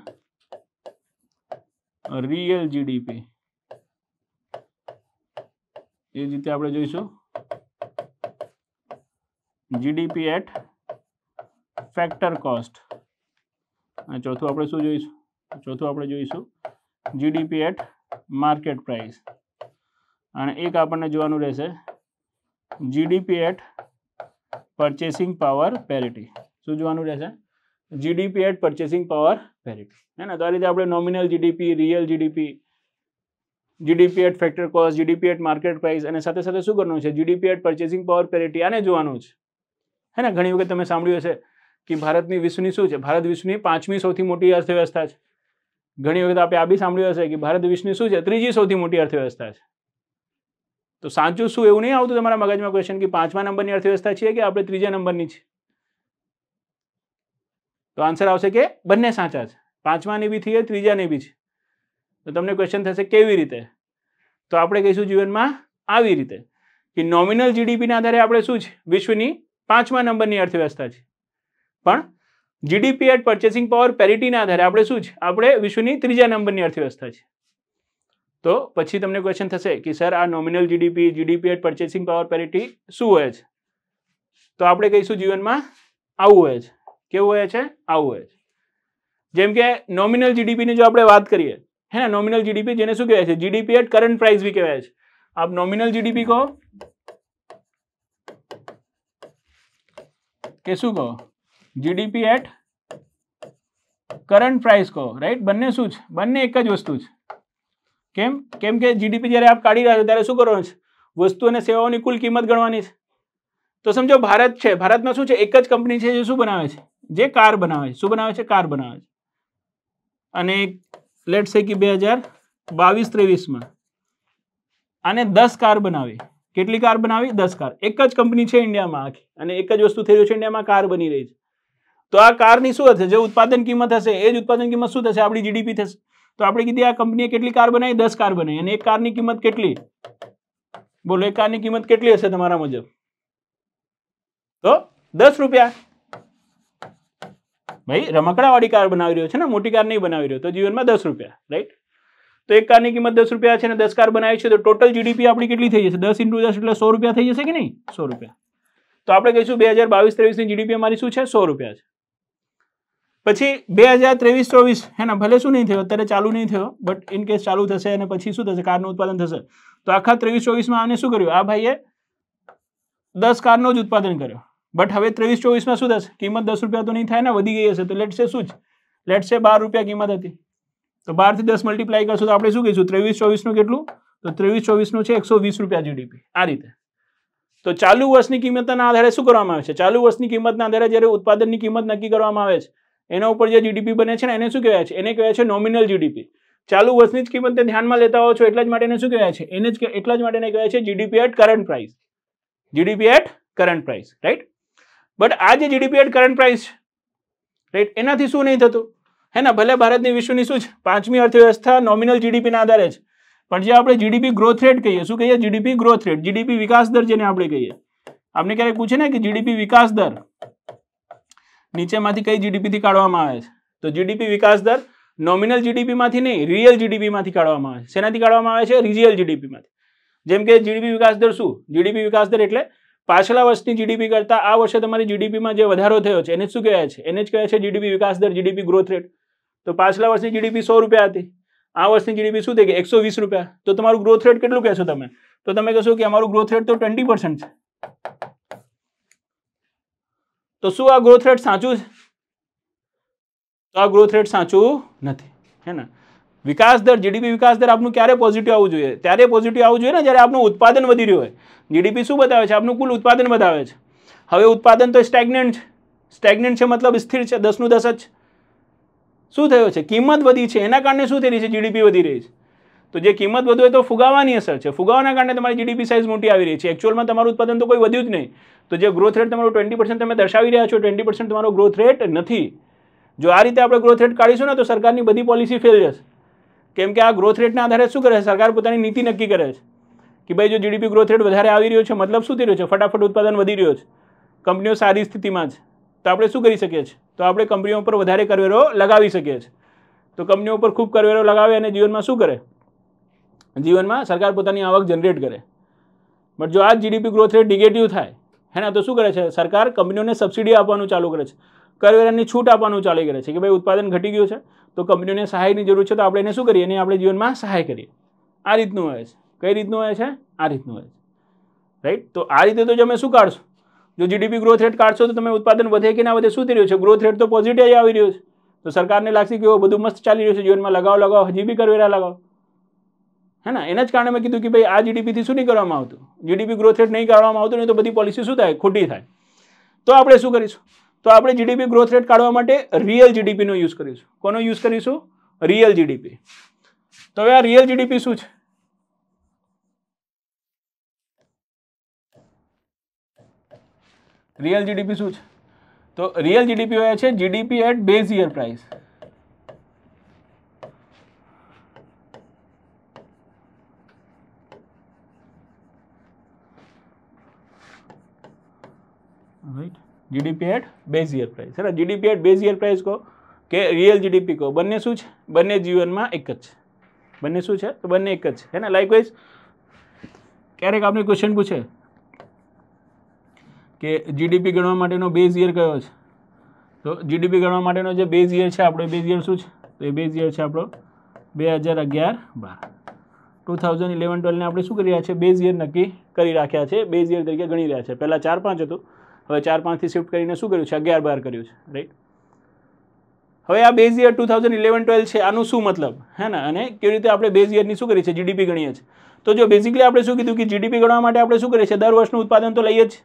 રિયલ જીડીપી એ જ રીતે આપણે જોઈશું જીડીપી એટ ફેક્ટર કોસ્ટ અને ચોથું આપણે શું જોઈશું ચોથું આપણે જોઈશું જીડીપી એટ માર્કેટ પ્રાઇસ અને એક આપણને જોવાનું રહેશે GDP at purchasing power parity શું જોવાનું રહેશે GDP at purchasing power parity હે ને તો આ રીતે આપણે nominal GDP real GDP GDP at factor cost GDP at market price અને સાથે સાથે શું કરવાનું છે GDP at purchasing power parity આને જોવાનું છે હે ને ઘણી વખત તમે સાંભળ્યું હશે કે ભારતની વિશ્વની શું છે ભારત વિશ્વની પાંચમી સૌથી મોટી અર્થવ્યવસ્થા છે ઘણી વખત આપણે આ બી સાંભળ્યું હશે કે ભારત વિશ્વની શું છે ત્રીજી સૌથી મોટી અર્થવ્યવસ્થા છે તો સાચું શું એવું નહીં આવતું તમારા મગજમાં ક્વેશ્ચન કે પાંચમા નંબરની અર્થવ્યવસ્થા છે કે આપણે ત્રીજા નંબરની છે તો આન્સર આવશે કે બંને સાચા છે પાંચમાની બી થઈ ત્રીજાની બી છે તો તમને ક્વેશ્ચન થશે કેવી રીતે તો આપણે કહીશું જીવનમાં આવી રીતે કે નોમિનલ જીડીપીના આધારે આપણે શું છે વિશ્વની પાંચમા નંબરની અર્થવ્યવસ્થા છે પણ જીડીપી એટ પરચેસિંગ પાવર પેરિટીના આધારે આપણે શું છે આપણે વિશ્વની ત્રીજા નંબરની અર્થવ્યવસ્થા છે તો પછી તમને ક્વેશ્ચન થશે કે સર આ nominal GDP GDP at purchasing power parity શું હોય છે તો આપણે કહીશું જીવનમાં આવું હોય છે કેવું હોય છે આવું હોય છે જેમ કે નોમિનલ જીડીપીની જો આપણે વાત કરીએ है ना નોમિનલ જીડીપી જેને શું કહેવાય છે જીડીપી એટ કરંટ પ્રાઇસ બી કહેવાય છે આપ નોમિનલ જીડીપી કહો કે શું કહો જીડીપી એટ કરંટ પ્રાઇસ કહો રાઈટ બંને શું છે બંને એક જ વસ્તુ છે કેમ કેમ કે જીડીપી જ્યારે આપ કાઢી રહ્યા છો ત્યારે શું કરવાનું છે વસ્તુ અને સેવાઓની કુલ કિંમત ગણવાની છે તો સમજો ભારત છે ભારતમાં શું છે એક જ કંપની છે જે શું બનાવે છે જે કાર બનાવે છે શું બનાવે છે કાર બનાવે છે અને લેટ છે કે બે હજાર બાવીસ ત્રેવીસમાં આને દસ કાર બનાવી કેટલી કાર બનાવી દસ કાર એક જ કંપની છે ઇન્ડિયામાં આખી અને એક જ વસ્તુ થઈ રહ્યું છે ઇન્ડિયામાં કાર બની રહી છે તો આ કારની શું થશે જે ઉત્પાદન કિંમત હશે એ જ ઉત્પાદન કિંમત શું થશે આપણી જીડીપી થશે તો આપણે કીધી આ કંપનીએ કેટલી કાર બનાવી દસ કાર બનાવી અને એક કારની કિંમત કેટલી બોલો એક કારની કિંમત કેટલી હશે તમારા મુજબ તો દસ રૂપિયા ભાઈ રમકડાવાળી કાર બનાવી રહ્યો છે ને મોટી કાર નહીં બનાવી રહ્યો તો જીવનમાં દસ રૂપિયા રાઈટ તો એક કારની કિંમત દસ રૂપિયા છે અને દસ કાર બનાવી છે તો ટોટલ જીડીપી આપણી કેટલી થઈ જશે દસ ઇન્ટુ દસ એટલે સો રૂપિયા થઈ જશે કે નહીં સો રૂપિયા તો આપણે કહીશું બે હજાર બાવીસ ત્રેવીસની જીડીપી અમારી શું છે સો રૂપિયા છે પછી બે હજાર ત્રેવીસ ચોવીસ હે ને ભલે શું નહીં થયો અત્યારે ચાલુ નહીં થયો બટ ઇન કેસ ચાલુ થશે અને પછી શું થશે કારનું ઉત્પાદન થશે તો આખા ત્રેવીસ ચોવીસમાં આને શું કર્યું આ ભાઈએ દસ કારનું જ ઉત્પાદન કર્યો બટ હવે ત્રેવીસ ચોવીસમાં શું થશે કિંમત દસ રૂપિયા તો નહીં થાય ને વધી ગઈ હશે તો લેટ છે શું જ લેટ છે બાર રૂપિયા કિંમત હતી તો બારથી દસ મલ્ટીપ્લાય કરશું તો આપણે શું કહીશું ત્રેવીસ ચોવીસનું કેટલું તો ત્રેવીસ ચોવીસનું છે એકસો વીસ રૂપિયા જીડીપી આ રીતે તો ચાલુ વર્ષની કિંમતના આધારે શું કરવામાં આવે છે ચાલુ વર્ષની કિંમતના આધારે જ્યારે ઉત્પાદનની કિંમત નક્કી કરવામાં આવે છે એના ઉપર જે જીડીપી બને છે ને એને શું કહેવાય છે એને કહેવાય છે નોમિનલ જીડીપી ચાલુ વર્ષની જ કિંમતને ધ્યાનમાં લેતા હોવ છો એટલા જ માટે શું કહેવાય છે એને જ એટલા જ માટે એને કહેવાય છે GDP at current price GDP at current price right but આ જે જીડીપી એટ કરંટ પ્રાઇસ છે રાઈટ એનાથી શું નહીં થતું હે ને ભલે ભારતની વિશ્વની શું છે પાંચમી અર્થવ્યવસ્થા નોમિનલ જીડીપીના આધારે છે પણ જે આપણે જીડીપી ગ્રોથ રેટ કહીએ શું કહીએ જીડીપી ગ્રોથ રેટ જીડીપી વિકાસ દર જેને આપણે કહીએ આપણે ક્યારેક પૂછે ને કે જીડીપી વિકાસ દર નીચેમાંથી કઈ જીડીપીથી કાઢવામાં આવે છે તો જીડીપી વિકાસ દર નોમિનલ જીડીપીમાંથી નહીં રિયલ જીડીપીમાંથી કાઢવામાં આવે છે શેનાથી કાઢવામાં આવે છે રિજિયલ જીડીપીમાંથી જેમ કે જીડીપી વિકાસ દર શું જીડીપી વિકાસ દર એટલે પાછલા વર્ષની જીડીપી કરતાં આ વર્ષે તમારી જીડીપીમાં જે વધારો થયો છે એને શું કહેવાય છે એને જ કહે છે જીડીપી વિકાસ દર જીડીપી ગ્રોથ રેટ તો પાછલા વર્ષની જીડીપી સો રૂપિયા હતી આ વર્ષની જીડીપી શું થઈ ગઈ એકસો વીસ રૂપિયા તો તમારું ગ્રોથ રેટ કેટલું કહેશો તમે તો તમે કહેશો કે અમારું ગ્રોથ રેટ તો ટ્વેન્ટી પર્સન્ટ છે તો શું આ ગ્રોથ રેટ સાચું છે તો આ ગ્રોથ રેટ સાચું નથી હે ને વિકાસ દર જીડીપી વિકાસ દર આપનું ક્યારે પોઝિટિવ આવવું જોઈએ ત્યારે પોઝિટિવ આવવું જોઈએ ને જ્યારે આપણું ઉત્પાદન વધી રહ્યું હોય જીડીપી શું બતાવે છે આપનું કુલ ઉત્પાદન બતાવે છે હવે ઉત્પાદન તો સ્ટેગ્નેન્ટ છે સ્ટેગ્નેન્ટ છે મતલબ સ્થિર છે દસનું દસ જ શું થયો છે કિંમત વધી છે એના કારણે શું થઈ રહી છે જીડીપી વધી રહી છે તો જે કિંમત વધુ હોય તો ફુગાવાની અસર છે ફુગાવાના કારણે તમારી જીડીપી સાઇઝ મોટી આવી રહી છે એકચ્યુઅલમાં તમારું ઉત્પાદન તો કોઈ વધ્યું જ નહીં તો જે ગ્રોથ રેટ તમારો ટ્વેન્ટી તમે દર્શાવી રહ્યા છો ટ્વેન્ટી તમારો ગ્રોથ રેટ નથી જો આ રીતે આપણે ગ્રોથ રેટ કાઢીશું ને તો સરકારની બધી પોલિસી ફેલ જશે કેમ કે આ ગ્રોથ રેટના આધારે શું કરે છે સરકાર પોતાની નીતિ નક્કી કરે છે કે ભાઈ જો જીડીપી ગ્રોથ રેટ વધારે આવી રહ્યો છે મતલબ શું થઈ રહ્યો છે ફટાફટ ઉત્પાદન વધી રહ્યો છે કંપનીઓ સારી સ્થિતિમાં છે તો આપણે શું કરી શકીએ છીએ તો આપણે કંપનીઓ ઉપર વધારે કરવેરો લગાવી શકીએ છીએ તો કંપનીઓ ઉપર ખૂબ કરવેરો લગાવે અને જીવનમાં શું કરે જીવનમાં સરકાર પોતાની આવક જનરેટ કરે બટ જો આ જીડીપી ગ્રોથ રેટ નેગેટિવ થાય હેના તો શું કરે છે સરકાર કંપનીઓને સબસિડી આપવાનું ચાલુ કરે છે કરવેરાની છૂટ આપવાનું ચાલુ કરે છે કે ભાઈ ઉત્પાદન ઘટી ગયું છે તો કંપનીઓને સહાયની જરૂર છે તો આપણે એને શું કરીએ એને આપણે જીવનમાં સહાય કરીએ આ રીતનું હોય છે કઈ રીતનું હોય છે આ રીતનું હોય છે રાઈટ તો આ રીતે તો તમે શું કાઢશો જો જીડીપી ગ્રોથ રેટ કાઢશો તો તમે ઉત્પાદન વધે કે ના વધે શું થઈ રહ્યું છે ગ્રોથ રેટ તો પોઝિટિવ આવી રહ્યો છે તો સરકારને લાગશે કે બધું મસ્ત ચાલી રહ્યું છે જીવનમાં લગાવો લગાવ હજી બી કરવેરા લગાવ હે ને એના જ કારણે મેં કીધું કે ભાઈ આ જીડીપીથી શું નહીં કરવામાં આવતું જીડીપી ગ્રોથ રેટ નહીં કાઢવામાં આવતું નહીં તો બધી પોલિસી શું થાય ખોટી થાય તો આપણે શું કરીશું તો આપણે જીડીપી ગ્રોથ રેટ કાઢવા માટે રિયલ જીડીપીનો યુઝ કરીશું કોનો યુઝ કરીશું રિયલ જીડીપી તો હવે આ રિયલ જીડીપી શું છે રિયલ જીડીપી શું છે તો રિયલ જીડીપી હોય છે GDP at base year price right GDP at base year price એટલે GDP at base year price કહો કે રિયલ જીડીપી કહો બંને શું છે બંને જીવનમાં એક જ છે બંને શું છે તો બંને એક જ છે ને લાઇકવાઇઝ ક્યારેક આપણે ક્વેશ્ચન પૂછે કે જીડીપી ગણવા માટેનો બેઝ યર કયો છે તો જીડીપી ગણવા માટેનો જે બેઝ યર છે આપણો બેઝ યર શું છે તો એ બેઝ યર છે આપણો બે હજાર અગિયાર બાર ટુ થાઉઝન્ડ ઇલેવન ટ્વેલ્વને આપણે શું કરી રહ્યા છે બેઝ યર નક્કી કરી રાખ્યા છે બેઝ યર તરીકે ગણી રહ્યા છે પહેલાં ચાર પાંચ હતું હવે ચાર પાંચથી શિફ્ટ કરીને શું કર્યું છે અગિયાર બાર કર્યું છે રાઈટ હવે આ base year two thousand eleven twelve છે આનું શું મતલબ હે ને અને કેવી રીતે આપણે બેઝ યરની શું કરી છે જીડીપી ગણીએ છીએ તો જો બેઝિકલી આપણે શું કીધું કે જીડીપી ગણવા માટે આપણે શું કરીએ છીએ દર વર્ષનું ઉત્પાદન તો લઈએ જ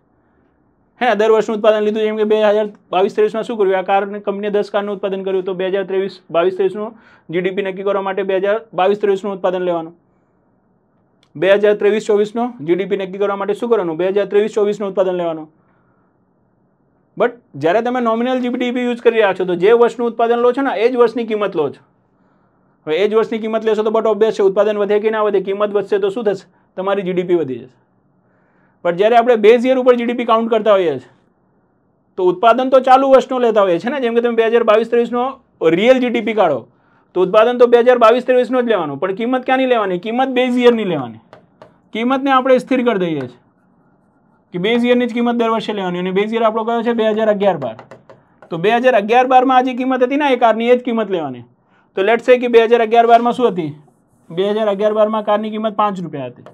હે દર વર્ષનું ઉત્પાદન લીધું જેમ કે બે હજાર બાવીસ ત્રેવીસમાં શું કર્યું આ કાર કંપનીએ દસ કારનું ઉત્પાદન કર્યું તો બે હજાર ત્રેવીસ બાવીસ ત્રેવીસનું જીડીપી નક્કી કરવા માટે બે હજાર બાવીસ ત્રેવીસનું ઉત્પાદન લેવાનું બે હજાર ત્રેવીસ ચોવીસનું જીડીપી નક્કી કરવા માટે શું કરવાનું બે હજાર ત્રેવીસ ચોવીસનું ઉત્પાદન લેવાનું બટ જ્યારે તમે નોમિનલ જીબીડીપી યુઝ કરી રહ્યા છો તો જે વર્ષનું ઉત્પાદન લો છો ને એ જ વર્ષની કિંમત લો છો હવે એ જ વર્ષની કિંમત લેશો તો બટ ઓબ્વિયસ છે ઉત્પાદન વધે કે ના વધે કિંમત વધશે તો શું થશે તમારી જીડીપી વધી જશે પણ જ્યારે આપણે બેઝ યર ઉપર જીડીપી કાઉન્ટ કરતા હોઈએ છીએ તો ઉત્પાદન તો ચાલુ વર્ષનો લેતા હોઈએ છીએ ને જેમ કે તમે બે હજાર બાવીસ ત્રેવીસનો રિયલ જીડીપી કાઢો તો ઉત્પાદન તો બે હજાર બાવીસ ત્રેવીસનો જ લેવાનું પણ કિંમત ક્યાંની લેવાની કિંમત બેઝ યરની લેવાની કિંમતને આપણે સ્થિર કરી દઈએ છીએ કે બેઝ યરની જ કિંમત દર વર્ષે લેવાની અને બેઝ યર આપણો કયો છે બે હજાર અગિયાર બાર તો બે હજાર અગિયાર બારમાં આ જે કિંમત હતી ને એ કારની એ જ કિંમત લેવાની તો લેટ છે કે બે હજાર અગિયાર બારમાં શું હતી બે હજાર અગિયાર બારમાં કારની કિંમત પાંચ રૂપિયા હતી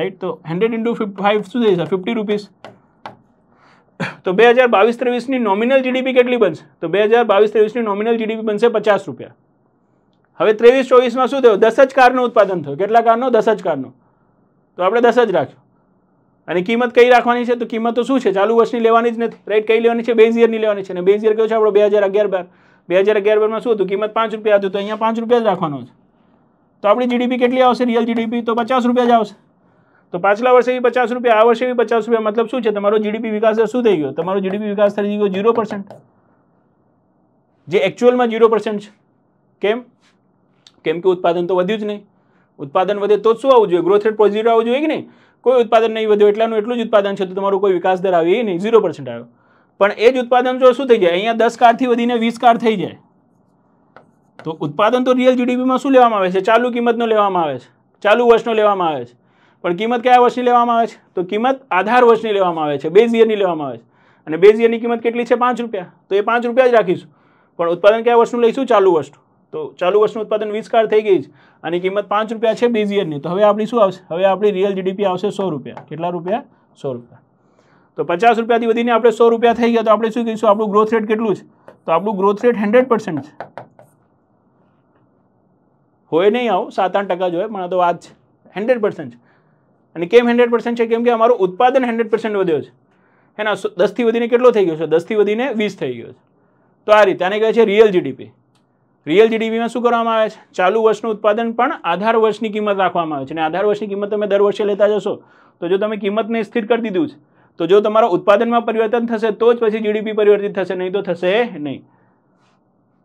રાઈટ તો હંડ્રેડ ઇન્ટુ ફાઈવ શું થઈ જશે ફિફ્ટી રૂપીસ તો બે હજાર બાવીસ ત્રેવીસની નોમિનલ જીડીપી કેટલી બનશે તો બે હજાર બાવીસ ત્રેવીસની નોમિનલ જીડીપી બનશે પચાસ રૂપિયા હવે ત્રેવીસ ચોવીસમાં શું થયું દસ જ કારનું ઉત્પાદન થયું કેટલા કારનો દસ જ કારનો તો આપણે દસ જ રાખ્યો અને કિંમત કઈ રાખવાની છે તો કિંમત તો શું છે ચાલુ વર્ષની લેવાની જ નથી રાઈટ કઈ લેવાની છે બેઝ યરની લેવાની છે અને બેઝ યર કયો છે આપણો બે હજાર અગિયાર બાર બે હજાર અગિયાર બારમાં શું હતું કિંમત પાંચ રૂપિયા હતું તો અહીંયા પાંચ રૂપિયા જ રાખવાનો છે તો આપણી જીડીપી કેટલી આવશે રિયલ જીડીપી તો પચાસ રૂપિયા જ આવશે તો પાછલા વર્ષે બી પચાસ રૂપિયા આ વર્ષે બી પચાસ રૂપિયા મતલબ શું છે તમારો જીડીપી વિકાસ શું થઈ ગયો તમારો જીડીપી વિકાસ થઈ ગયો ઝીરો પર્સન્ટ જે એકચ્યુઅલમાં ઝીરો પર્સન્ટ છે કેમ કેમ કે ઉત્પાદન તો વધ્યું જ નહીં ઉત્પાદન વધે તો શું આવવું જોઈએ ગ્રોથ રેટ પોઝિટિવ આવવું જોઈએ કે નહીં કોઈ ઉત્પાદન નહીં વધ્યું એટલાનું એટલું જ ઉત્પાદન છે તો તમારો કોઈ વિકાસ દર આવી નહીં ઝીરો પર્સન્ટ આવ્યો પણ એ જ ઉત્પાદન જો શું થઈ જાય અહીંયા દસ કારથી વધીને વીસ કાર થઈ જાય તો ઉત્પાદન તો રિયલ જીડીપીમાં શું લેવામાં આવે છે ચાલુ કિંમતનો લેવામાં આવે છે ચાલુ વર્ષનો લેવામાં આવે છે પણ કિંમત કયા વર્ષની લેવામાં આવે છે તો કિંમત આધાર વર્ષની લેવામાં આવે છે બેઝ યરની લેવામાં આવે છે અને બેઝ યરની કિંમત કેટલી છે પાંચ રૂપિયા તો એ પાંચ રૂપિયા જ રાખીશું પણ ઉત્પાદન કયા વર્ષનું લઈશું ચાલુ વર્ષનું તો ચાલુ વર્ષનું ઉત્પાદન વીસ કાર થઈ ગઈ છે આની કિંમત પાંચ રૂપિયા છે બેઝ યરની તો હવે આપણી શું આવશે હવે આપણી રિયલ જીડીપી આવશે સો રૂપિયા કેટલા રૂપિયા સો રૂપિયા તો પચાસ રૂપિયાથી વધીને આપણે સો રૂપિયા થઈ ગયા તો આપણે શું કહીશું આપણું ગ્રોથ રેટ કેટલું છે તો આપણું ગ્રોથ રેટ હંડ્રેડ પર્સન્ટ છે હોય નહીં આવું સાત આઠ ટકા જ હોય પણ આ તો વાત છે હંડ્રેડ પર્સન્ટ છે અને કેમ હંડ્રેડ પર્સન્ટ છે કેમ કે અમારું ઉત્પાદન હંડ્રેડ પર્સન્ટ વધ્યો છે હે ના દસથી વધીને કેટલો થઈ ગયો છે દસથી વધીને વીસ થઈ ગયો છે તો આ રીતે આને કહે છે રિયલ જીડીપી રિયલ જીડીપીમાં શું કરવામાં આવે છે ચાલુ વર્ષનું ઉત્પાદન પણ આધાર વર્ષની કિંમત રાખવામાં આવે છે અને આધાર વર્ષની કિંમત તમે દર વર્ષે લેતા જશો તો જો તમે કિંમતને સ્થિર કરી દીધું છે તો જો તમારા ઉત્પાદનમાં પરિવર્તન થશે તો જ પછી જીડીપી પરિવર્તિત થશે નહીં તો થશે નહીં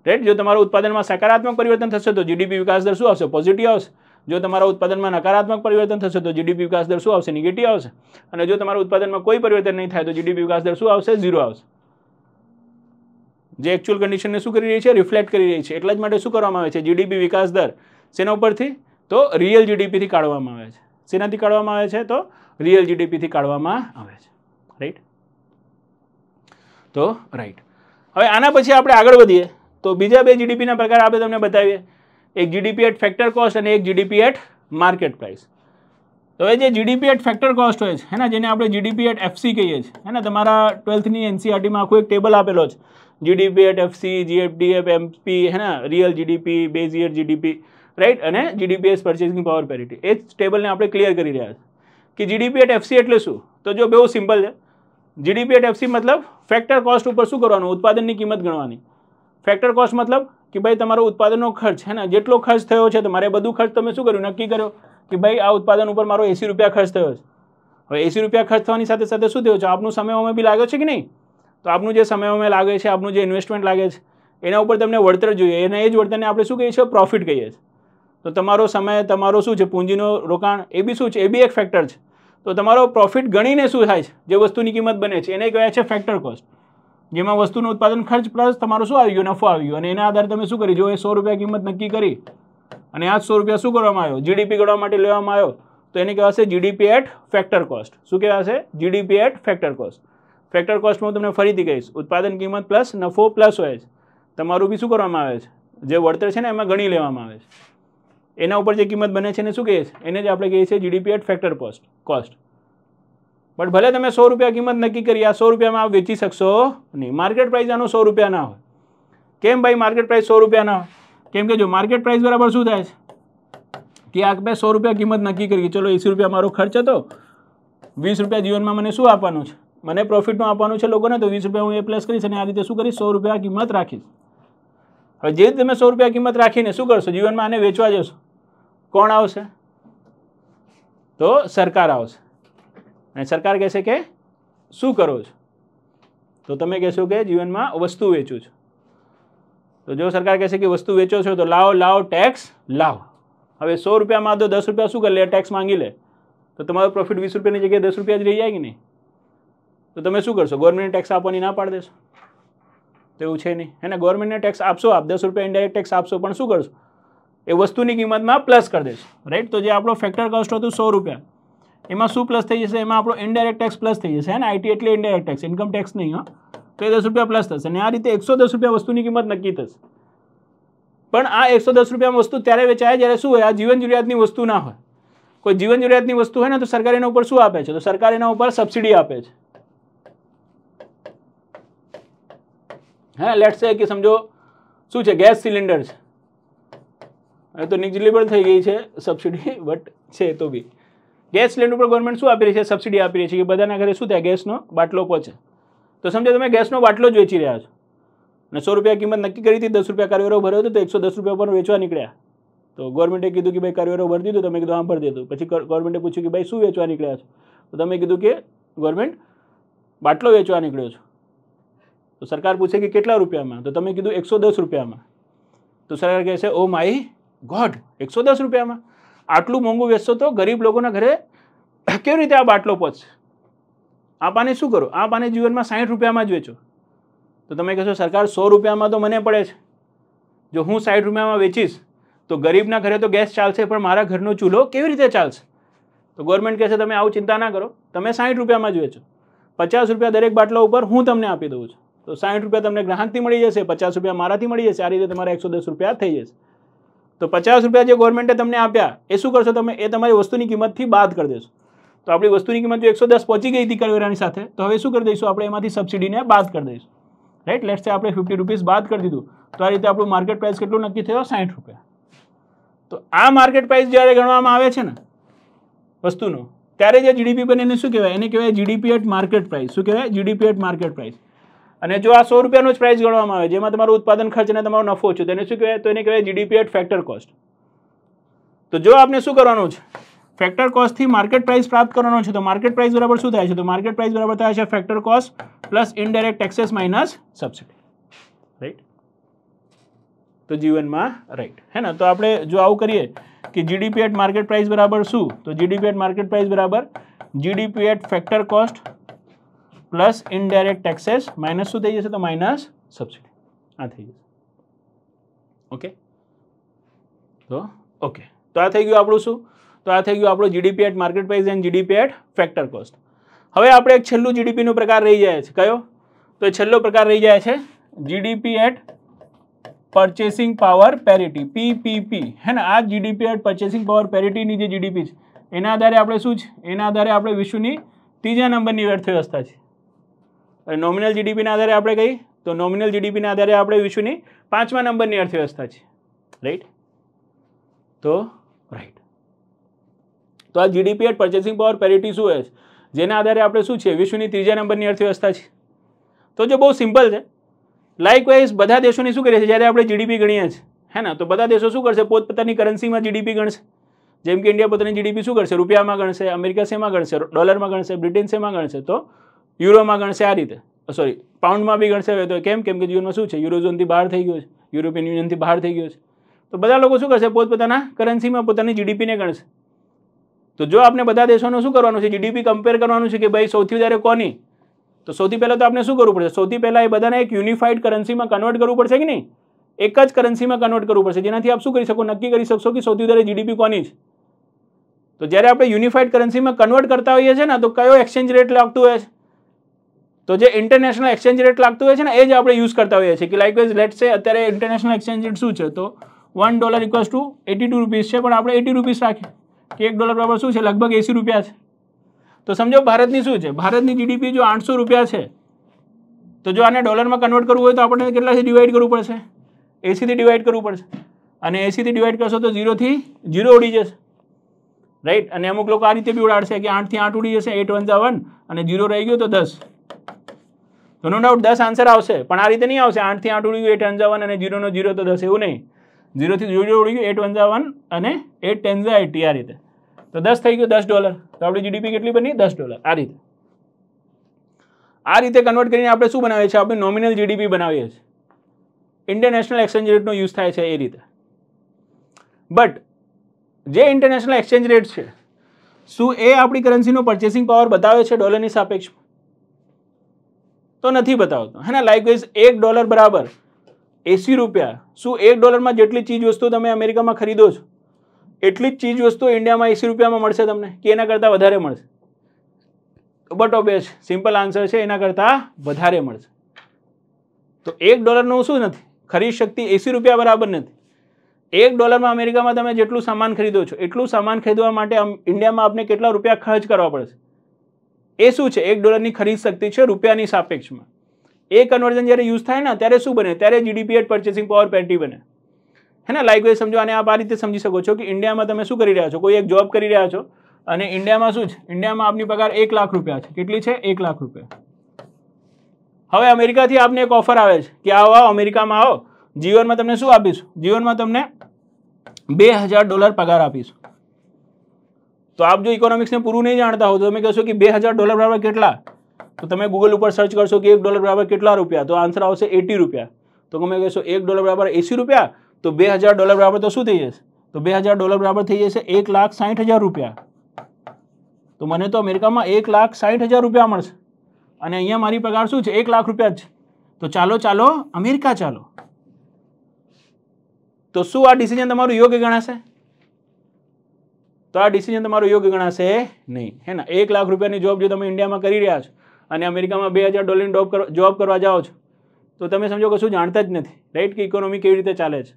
રાઈટ જો તમારા ઉત્પાદનમાં સકારાત્મક પરિવર્તન થશે તો જીડીપી વિકાસ દર શું આવશે પોઝિટિવ આવશે જો તમારા ઉત્પાદનમાં નકારાત્મક પરિવર્તન થશે તો જીડીપી વિકાસ દર શું આવશે નિગેટિવ આવશે અને જો તમારા ઉત્પાદનમાં કોઈ પરિવર્તન નહીં થાય તો જીડીપી વિકાસ દર શું આવશે ઝીરો આવશે જે એકચ્યુઅલ કન્ડિશનને શું કરી રહી છે રિફ્લેક્ટ કરી રહી છે એટલા જ માટે શું કરવામાં આવે છે જીડીપી વિકાસ દર શેના ઉપરથી તો રિયલ જીડીપીથી કાઢવામાં આવે છે શેનાથી કાઢવામાં આવે છે તો રિયલ જીડીપીથી કાઢવામાં આવે છે રાઈટ તો રાઈટ હવે આના પછી આપણે આગળ વધીએ તો બીજા બે જીડીપીના પ્રકાર આપણે તમને બતાવીએ એક જીડીપી એટ ફેક્ટર કોસ્ટ અને એક જીડીપી એટ માર્કેટ પ્રાઇસ તો હવે જે જીડીપી એટ ફેક્ટર કોસ્ટ હોય છે હે ને જેને આપણે જીડીપી એટ એફસી કહીએ છીએ હે ને તમારા ટ્વેલ્થની એનસીઆરટીમાં e આખું એક ટેબલ આપેલો છે GDP at F C GFD F M P है real GDP GDP base year GDP right અને GDP as purchasing power parity એ જ ટેબલને આપણે ક્લિયર કરી રહ્યા છે કે જીડીપી એટ એફસી એટલે શું તો જો બહુ સિમ્પલ છે જીડીપી એટ એફસી મતલબ ફેક્ટર કોસ્ટ ઉપર શું કરવાનું ઉત્પાદનની કિંમત ગણવાની ફેક્ટર કોસ્ટ મતલબ કે ભાઈ તમારો ઉત્પાદનનો ખર્ચ છે ને જેટલો ખર્ચ થયો છે તો મારે બધું ખર્ચ તમે શું કર્યું નક્કી કર્યો કે ભાઈ આ ઉત્પાદન ઉપર મારો એંસી રૂપિયા ખર્ચ થયો છે હવે એંસી રૂપિયા ખર્ચ થવાની સાથે સાથે શું થયો છે આપનું સમય અમે બી લાગ્યો છે કે નહીં તો આપનું જે સમય સમયમાં લાગે છે આપનું જે ઇન્વેસ્ટમેન્ટ લાગે છે એના ઉપર તમને વળતર જોઈએ અને એ જ વળતરને આપણે શું કહીએ છીએ પ્રોફિટ કહીએ છીએ તો તમારો સમય તમારો શું છે પૂંજીનો રોકાણ એ બી શું છે એ બી એક ફેક્ટર છે તો તમારો પ્રોફિટ ગણીને શું થાય છે જે વસ્તુની કિંમત બને છે એને કહેવાય છે ફેક્ટર કોસ્ટ જેમાં વસ્તુનું ઉત્પાદન ખર્ચ પ્લસ તમારો શું આવી ગયો નફો આવી ગયો અને એના આધારે તમે શું કરી જો એ સો રૂપિયા કિંમત નક્કી કરી અને આ સો રૂપિયા શું કરવામાં આવ્યો જીડીપી ગણવા માટે લેવામાં આવ્યો તો એને કહેવાશે જીડીપી એટ ફેક્ટર કોસ્ટ શું કહેવાશે GDP at factor cost factor cost હું તમને ફરીથી કહીશ ઉત્પાદન કિંમત પ્લસ નફો પ્લસ હોય છે તમારું બી શું કરવામાં આવે છે જે વળતર છે ને એમાં ગણી લેવામાં આવે છે એના ઉપર જે કિંમત બને છે એને શું કહીએ છીએ એને જ આપણે કહીએ છીએ GDP at factor cost cost but ભલે તમે સો રૂપિયા કિંમત નક્કી કરી આ સો રૂપિયામાં આપ વેચી શકશો નહીં માર્કેટ પ્રાઇસ આનો સો રૂપિયા ના હોય કેમ ભાઈ માર્કેટ પ્રાઇસ સો રૂપિયાના કેમ કે જો માર્કેટ પ્રાઇસ બરાબર શું થાય છે કે આ મેં સો રૂપિયા કિંમત નક્કી કરી ચલો એંસી રૂપિયા મારો ખર્ચ હતો વીસ રૂપિયા જીવનમાં મને શું આપવાનું છે મને પ્રોફિટનું આપવાનું છે લોકોને તો વીસ રૂપિયા હું એ પ્લસ કરીશ અને આ રીતે શું કરીશ સો રૂપિયા કિંમત રાખીશ હવે જે તમે સો રૂપિયા કિંમત રાખીને શું કરશો જીવનમાં આને વેચવા જશો કોણ આવશે તો સરકાર આવશે અને સરકાર કહેશે કે શું કરો છો તો તમે કહેશો કે જીવનમાં વસ્તુ વેચું છું તો જો સરકાર કહેશે કે વસ્તુ વેચો છો તો લાવો લાવો ટેક્સ લાવો હવે સો રૂપિયામાં તો દસ રૂપિયા શું કરે લે ટેક્સ માંગી લે તો તમારો પ્રોફિટ વીસ રૂપિયાની જગ્યાએ દસ રૂપિયા જ રહી જાય કે નહીં તો તમે શું કરશો ગવર્મેન્ટને ટેક્સ આપવાની ના પાડી દેશો તો એવું છે નહીં એને ગવર્મેન્ટને ટેક્સ આપશો આપ દસ રૂપિયા ઇન્ડાયરેક્ટ ટેક્સ આપશો પણ શું કરશો એ વસ્તુની કિંમતમાં પ્લસ કરી દેશો રાઈટ તો જે આપણો ફેક્ટર કોસ્ટ હતું સો રૂપિયા એમાં શું પ્લસ થઈ જશે એમાં આપણો ઇન્ડાયરેક્ટ ટેક્સ પ્લસ થઈ જશે ને આઈટી એટલે ઇન્ડાયરેક્ટ ટેક્સ ઇન્કમ ટેક્સ નહીં હા તો એ દસ રૂપિયા પ્લસ થશે અને આ રીતે એકસો દસ રૂપિયા વસ્તુની કિંમત નક્કી થશે પણ આ એકસો દસ રૂપિયામાં વસ્તુ ત્યારે વેચાય જ્યારે શું હોય આ જીવન જરૂરિયાતની વસ્તુ ના હોય કોઈ જીવન જરૂરિયાતની વસ્તુ હોય ને તો સરકાર એના ઉપર શું આપે છે તો સરકાર એના ઉપર સબસિડી આપે છે હા લેટ છે કે સમજો શું છે ગેસ સિલિન્ડર છે હવે તો પણ થઈ ગઈ છે સબસિડી બટ છે તો બી ગેસ સિલિન્ડર પર ગવર્મેન્ટ શું આપી રહી છે સબસિડી આપી રહી છે કે બધાના ઘરે શું થાય ગેસનો બાટલો પહોંચે તો સમજો તમે ગેસનો બાટલો જ વેચી રહ્યા છો અને સો રૂપિયા કિંમત નક્કી કરી હતી દસ રૂપિયા કારવેરો ભર્યો હતો તો એકસો દસ રૂપિયા પર વેચવા નીકળ્યા તો ગવર્મેન્ટે કીધું કે ભાઈ કારવેરો ભરી દીધો તમે કીધું આમ ભરી દીધું પછી ગવર્મેન્ટે પૂછ્યું કે ભાઈ શું વેચવા નીકળ્યા છો તો તમે કીધું કે ગવર્મેન્ટ બાટલો વેચવા નીકળ્યો છું તો સરકાર પૂછે કે કેટલા રૂપિયામાં તો તમે કીધું એકસો દસ રૂપિયામાં તો સરકાર કહે છે ઓ માય ગોડ એકસો દસ રૂપિયામાં આટલું મોંઘું વેચશો તો ગરીબ લોકોના ઘરે કેવી રીતે આ બાટલો પહોંચશે આ પાને શું કરો આ પાને જીવનમાં સાઠ રૂપિયામાં જ વેચો તો તમે કહેશો સરકાર સો રૂપિયામાં તો મને પડે છે જો હું સાઠ રૂપિયામાં વેચીશ તો ગરીબના ઘરે તો ગેસ ચાલશે પણ મારા ઘરનો ચૂલો કેવી રીતે ચાલશે તો ગવર્મેન્ટ કહેશે તમે આવું ચિંતા ના કરો તમે સાઠ રૂપિયામાં જ વેચો પચાસ રૂપિયા દરેક બાટલા ઉપર હું તમને આપી દઉં છું તો સાહીઠ રૂપિયા તમને ગ્રાહકથી મળી જશે પચાસ રૂપિયા મારાથી મળી જશે આ રીતે તમારા એકસો દસ રૂપિયા થઈ જશે તો પચાસ રૂપિયા જે ગવર્મેન્ટે તમને આપ્યા એ શું કરશો તમે એ તમારી વસ્તુની કિંમતથી બાદ કરી દેશો તો આપણી વસ્તુની કિંમત એકસો દસ પહોંચી ગઈ હતી કરવેરાની સાથે તો હવે શું કરી દઈશું આપણે એમાંથી સબસિડીને બાદ કરી દઈશું રાઈટ લેટ્સ આપણે ફિફ્ટી રૂપીસ બાદ કરી દીધું તો આ રીતે આપણું માર્કેટ પ્રાઇસ કેટલું નક્કી થયો સાહીઠ રૂપિયા તો આ માર્કેટ પ્રાઇસ જ્યારે ગણવામાં આવે છે ને વસ્તુનો ત્યારે જે જીડીપી બને એને શું કહેવાય એને કહેવાય જીડીપી એટ માર્કેટ પ્રાઇસ શું કહેવાય જીડીપી એટ માર્કેટ પ્રાઇસ અને જો આ સો રૂપિયાનો જ પ્રાઇસ ગણવામાં આવે જેમાં તમારું ઉત્પાદન ખર્ચ અને તમારો નફો છે તેને શું કહેવાય તો એને કહેવાય જીડીપી એટ ફેક્ટર કોસ્ટ તો જો આપને શું કરવાનું છે ફેક્ટર કોસ્ટથી માર્કેટ પ્રાઇસ પ્રાપ્ત કરવાનો છે તો માર્કેટ પ્રાઇસ બરાબર શું થાય છે તો માર્કેટ પ્રાઇસ બરાબર થાય છે factor cost plus indirect taxes minus subsidy right તો જીવનમાં રાઈટ હે ને તો આપણે જો આવું કરીએ કે જીડીપી એટ માર્કેટ પ્રાઇસ બરાબર શું તો જીડીપી એટ માર્કેટ પ્રાઇસ બરાબર GDP at factor cost plus indirect taxes minus શું થઈ જશે તો માઇનસ સબસિડી આ થઈ જશે ઓકે તો ઓકે તો આ થઈ ગયું આપણું શું તો આ થઈ ગયું આપણું GDP at market price and GDP at factor cost હવે આપણે એક છેલ્લું જીડીપીનો પ્રકાર રહી જાય છે કયો તો છેલ્લો પ્રકાર રહી જાય છે GDP at purchasing power parity PPP હે ને આ જીડીપી એટ પરચેસિંગ પાવર પેરિટીની જે જીડીપી છે એના આધારે આપણે શું છે એના આધારે આપણે વિશ્વની ત્રીજા નંબરની અર્થવ્યવસ્થા છે અને નોમિનલ જીડીપીના આધારે આપણે કહીએ તો નોમિનલ જીડીપીના આધારે આપણે વિશ્વની પાંચમા નંબરની અર્થવ્યવસ્થા છે રાઈટ તો રાઈટ તો આ GDP at purchasing power parity શું છે જેના આધારે આપણે શું છે વિશ્વની ત્રીજા નંબરની અર્થવ્યવસ્થા છે તો જો બહુ સિમ્પલ છે લાઇકવાઇઝ બધા દેશોની શું કરે છે જ્યારે આપણે જીડીપી ગણીએ છીએ હે ને તો બધા દેશો શું કરશે પોતપોતાની કરન્સીમાં જીડીપી ગણશે જેમ કે ઇન્ડિયા પોતાની જીડીપી શું કરશે રૂપિયામાં ગણશે અમેરિકા શેમાં ગણશે ડોલરમાં ગણશે બ્રિટન શેમાં ગણશે તો યુરોમાં ગણશે આ રીતે સોરી પાઉન્ડમાં બી ગણશે હવે તો કેમ કેમ કે જીવનમાં શું છે યુરોઝોનથી બહાર થઈ ગયો છે યુરોપિયન યુનિયનથી બહાર થઈ ગયો છે તો બધા લોકો શું કરશે પોતપોતાના કરન્સીમાં પોતાની જીડીપીને ગણશે તો જો આપણે બધા દેશોનું શું કરવાનું છે જીડીપી કમ્પેર કરવાનું છે કે ભાઈ સૌથી વધારે કોની તો સૌથી પહેલાં તો આપણે શું કરવું પડશે સૌથી પહેલાં એ બધાને એક યુનિફાઈડ કરન્સીમાં કન્વર્ટ કરવું પડશે કે નહીં એક જ કરન્સીમાં કન્વર્ટ કરવું પડશે જેનાથી આપ શું કરી શકો નક્કી કરી શકશો કે સૌથી વધારે જીડીપી કોની છે તો જ્યારે આપણે યુનિફાઈડ કરન્સીમાં કન્વર્ટ કરતા હોઈએ છીએ ને તો કયો એક્સચેન્જ રેટ લાગતું હોય છે તો જે ઇન્ટરનેશનલ એક્સચેન્જ રેટ લાગતું હોય છે ને એ જ આપણે યુઝ કરતા હોઈએ છીએ કે લાઇકવાઇઝ લેટ છે અત્યારે ઇન્ટરનેશનલ એક્સચેન્જ રેટ શું છે તો one dollar equals to eighty two rupees છે પણ આપણે એટી રૂપીઝ રાખીએ કે એક ડોલર બરાબર શું છે લગભગ એંસી રૂપિયા છે તો સમજો ભારતની શું છે ભારતની જીડીપી જો આઠસો રૂપિયા છે તો જો આને ડોલરમાં કન્વર્ટ કરવું હોય તો આપણને કેટલાથી ડિવાઈડ કરવું પડશે એસીથી ડિવાઈડ કરવું પડશે અને એસીથી ડિવાઈડ કરશો તો ઝીરોથી ઝીરો ઉડી જશે રાઈટ અને અમુક લોકો આ રીતે બી ઉડાડશે કે આઠથી આઠ ઉડી જશે એટ વન વન અને ઝીરો રહી ગયો તો દસ તો નો ડાઉટ દસ આન્સર આવશે પણ આ રીતે નહીં આવશે આઠથી આઠ ઉડી ગયું એટ વન અને જીરોનો જીરો તો દસ એવું નહીં જીરોથી જીરો ઉડી ગયું એટ વન અને એટ ટેન ઝા એટી આ રીતે તો દસ થઈ ગયું દસ ડોલર તો આપણી જીડીપી કેટલી બની દસ ડોલર આ રીતે આ રીતે કન્વર્ટ કરીને આપણે શું બનાવીએ છીએ આપણે નોમિનલ જીડીપી બનાવીએ છીએ ઇન્ટરનેશનલ એક્સચેન્જ રેટનો યુઝ થાય છે એ રીતે બટ જે ઇન્ટરનેશનલ એક્સચેન્જ રેટ છે શું એ આપણી કરન્સીનો પરચેસિંગ પાવર બતાવે છે ડોલરની સાપેક્ષમાં તો નથી બતાવતો હે ને લાઇકવાઇઝ એક ડોલર બરાબર એંસી રૂપિયા શું એક ડોલરમાં જેટલી ચીજ વસ્તુ તમે અમેરિકામાં ખરીદો છો એટલી જ ચીજ વસ્તુ ઇન્ડિયામાં એંસી રૂપિયામાં મળશે તમને કે એના કરતાં વધારે મળશે બટ ઓબ્વિયસ સિમ્પલ આન્સર છે એના કરતાં વધારે મળશે તો એક ડોલરનું શું નથી ખરીદ શક્તિ એંસી રૂપિયા બરાબર નથી એક ડોલરમાં અમેરિકામાં તમે જેટલું સામાન ખરીદો છો એટલું સામાન ખરીદવા માટે ઇન્ડિયામાં આપને કેટલા રૂપિયા ખર્ચ કરવા પડશે એ શું છે એક ડોલરની ખરીદ શક્તિ છે રૂપિયાની સાપેક્ષમાં એ કન્વર્ઝન જ્યારે યુઝ થાય ને ત્યારે શું બને ત્યારે GDP at purchasing power parity બને હે ને લાઈક સમજો અને આપ આ રીતે સમજી શકો છો કે ઇન્ડિયામાં તમે શું કરી રહ્યા છો કોઈ એક જોબ કરી રહ્યા છો અને ઇન્ડિયામાં શું છે ઇન્ડિયામાં આપની પગાર એક લાખ રૂપિયા છે કેટલી છે એક લાખ રૂપિયા હવે અમેરિકાથી આપને એક ઓફર આવે છે કે આવો આવો અમેરિકામાં આવો જીવનમાં તમને શું આપીશું જીવનમાં તમને બે હજાર ડોલર પગાર આપીશું તો આપ જો ઇકોનોમિક્સ ને પૂરું નહીં જાણતા હો તો તમે કહો કે $2000 બરાબર કેટલા તો તમે Google ઉપર સર્ચ કરશો કે $1 બરાબર કેટલા રૂપિયા તો આન્સર આવશે ₹80 તો તમને કહો કે $1 બરાબર ₹80 તો $2000 બરાબર તો શું થઈ જશે તો $2000 બરાબર થઈ જશે ₹1,60,000 તો મને તો અમેરિકામાં ₹1,60,000 મળશે અને અહીંયા મારી પગાર શું છે ₹1,00,000 તો ચાલો ચાલો અમેરિકા ચાલો તો શું આ ડિસિઝન તમારું યોગ્ય ગણાશે તો આ ડિસિઝન તમારો યોગ્ય ગણાશે નહીં હે ને એક લાખ રૂપિયાની જોબ જો તમે ઇન્ડિયામાં કરી રહ્યા છો અને અમેરિકામાં બે હજાર ડોલરની જોબ જોબ કરવા જાઓ છો તો તમે સમજો કે શું જાણતા જ નથી રાઈટ કે ઇકોનોમી કેવી રીતે ચાલે છે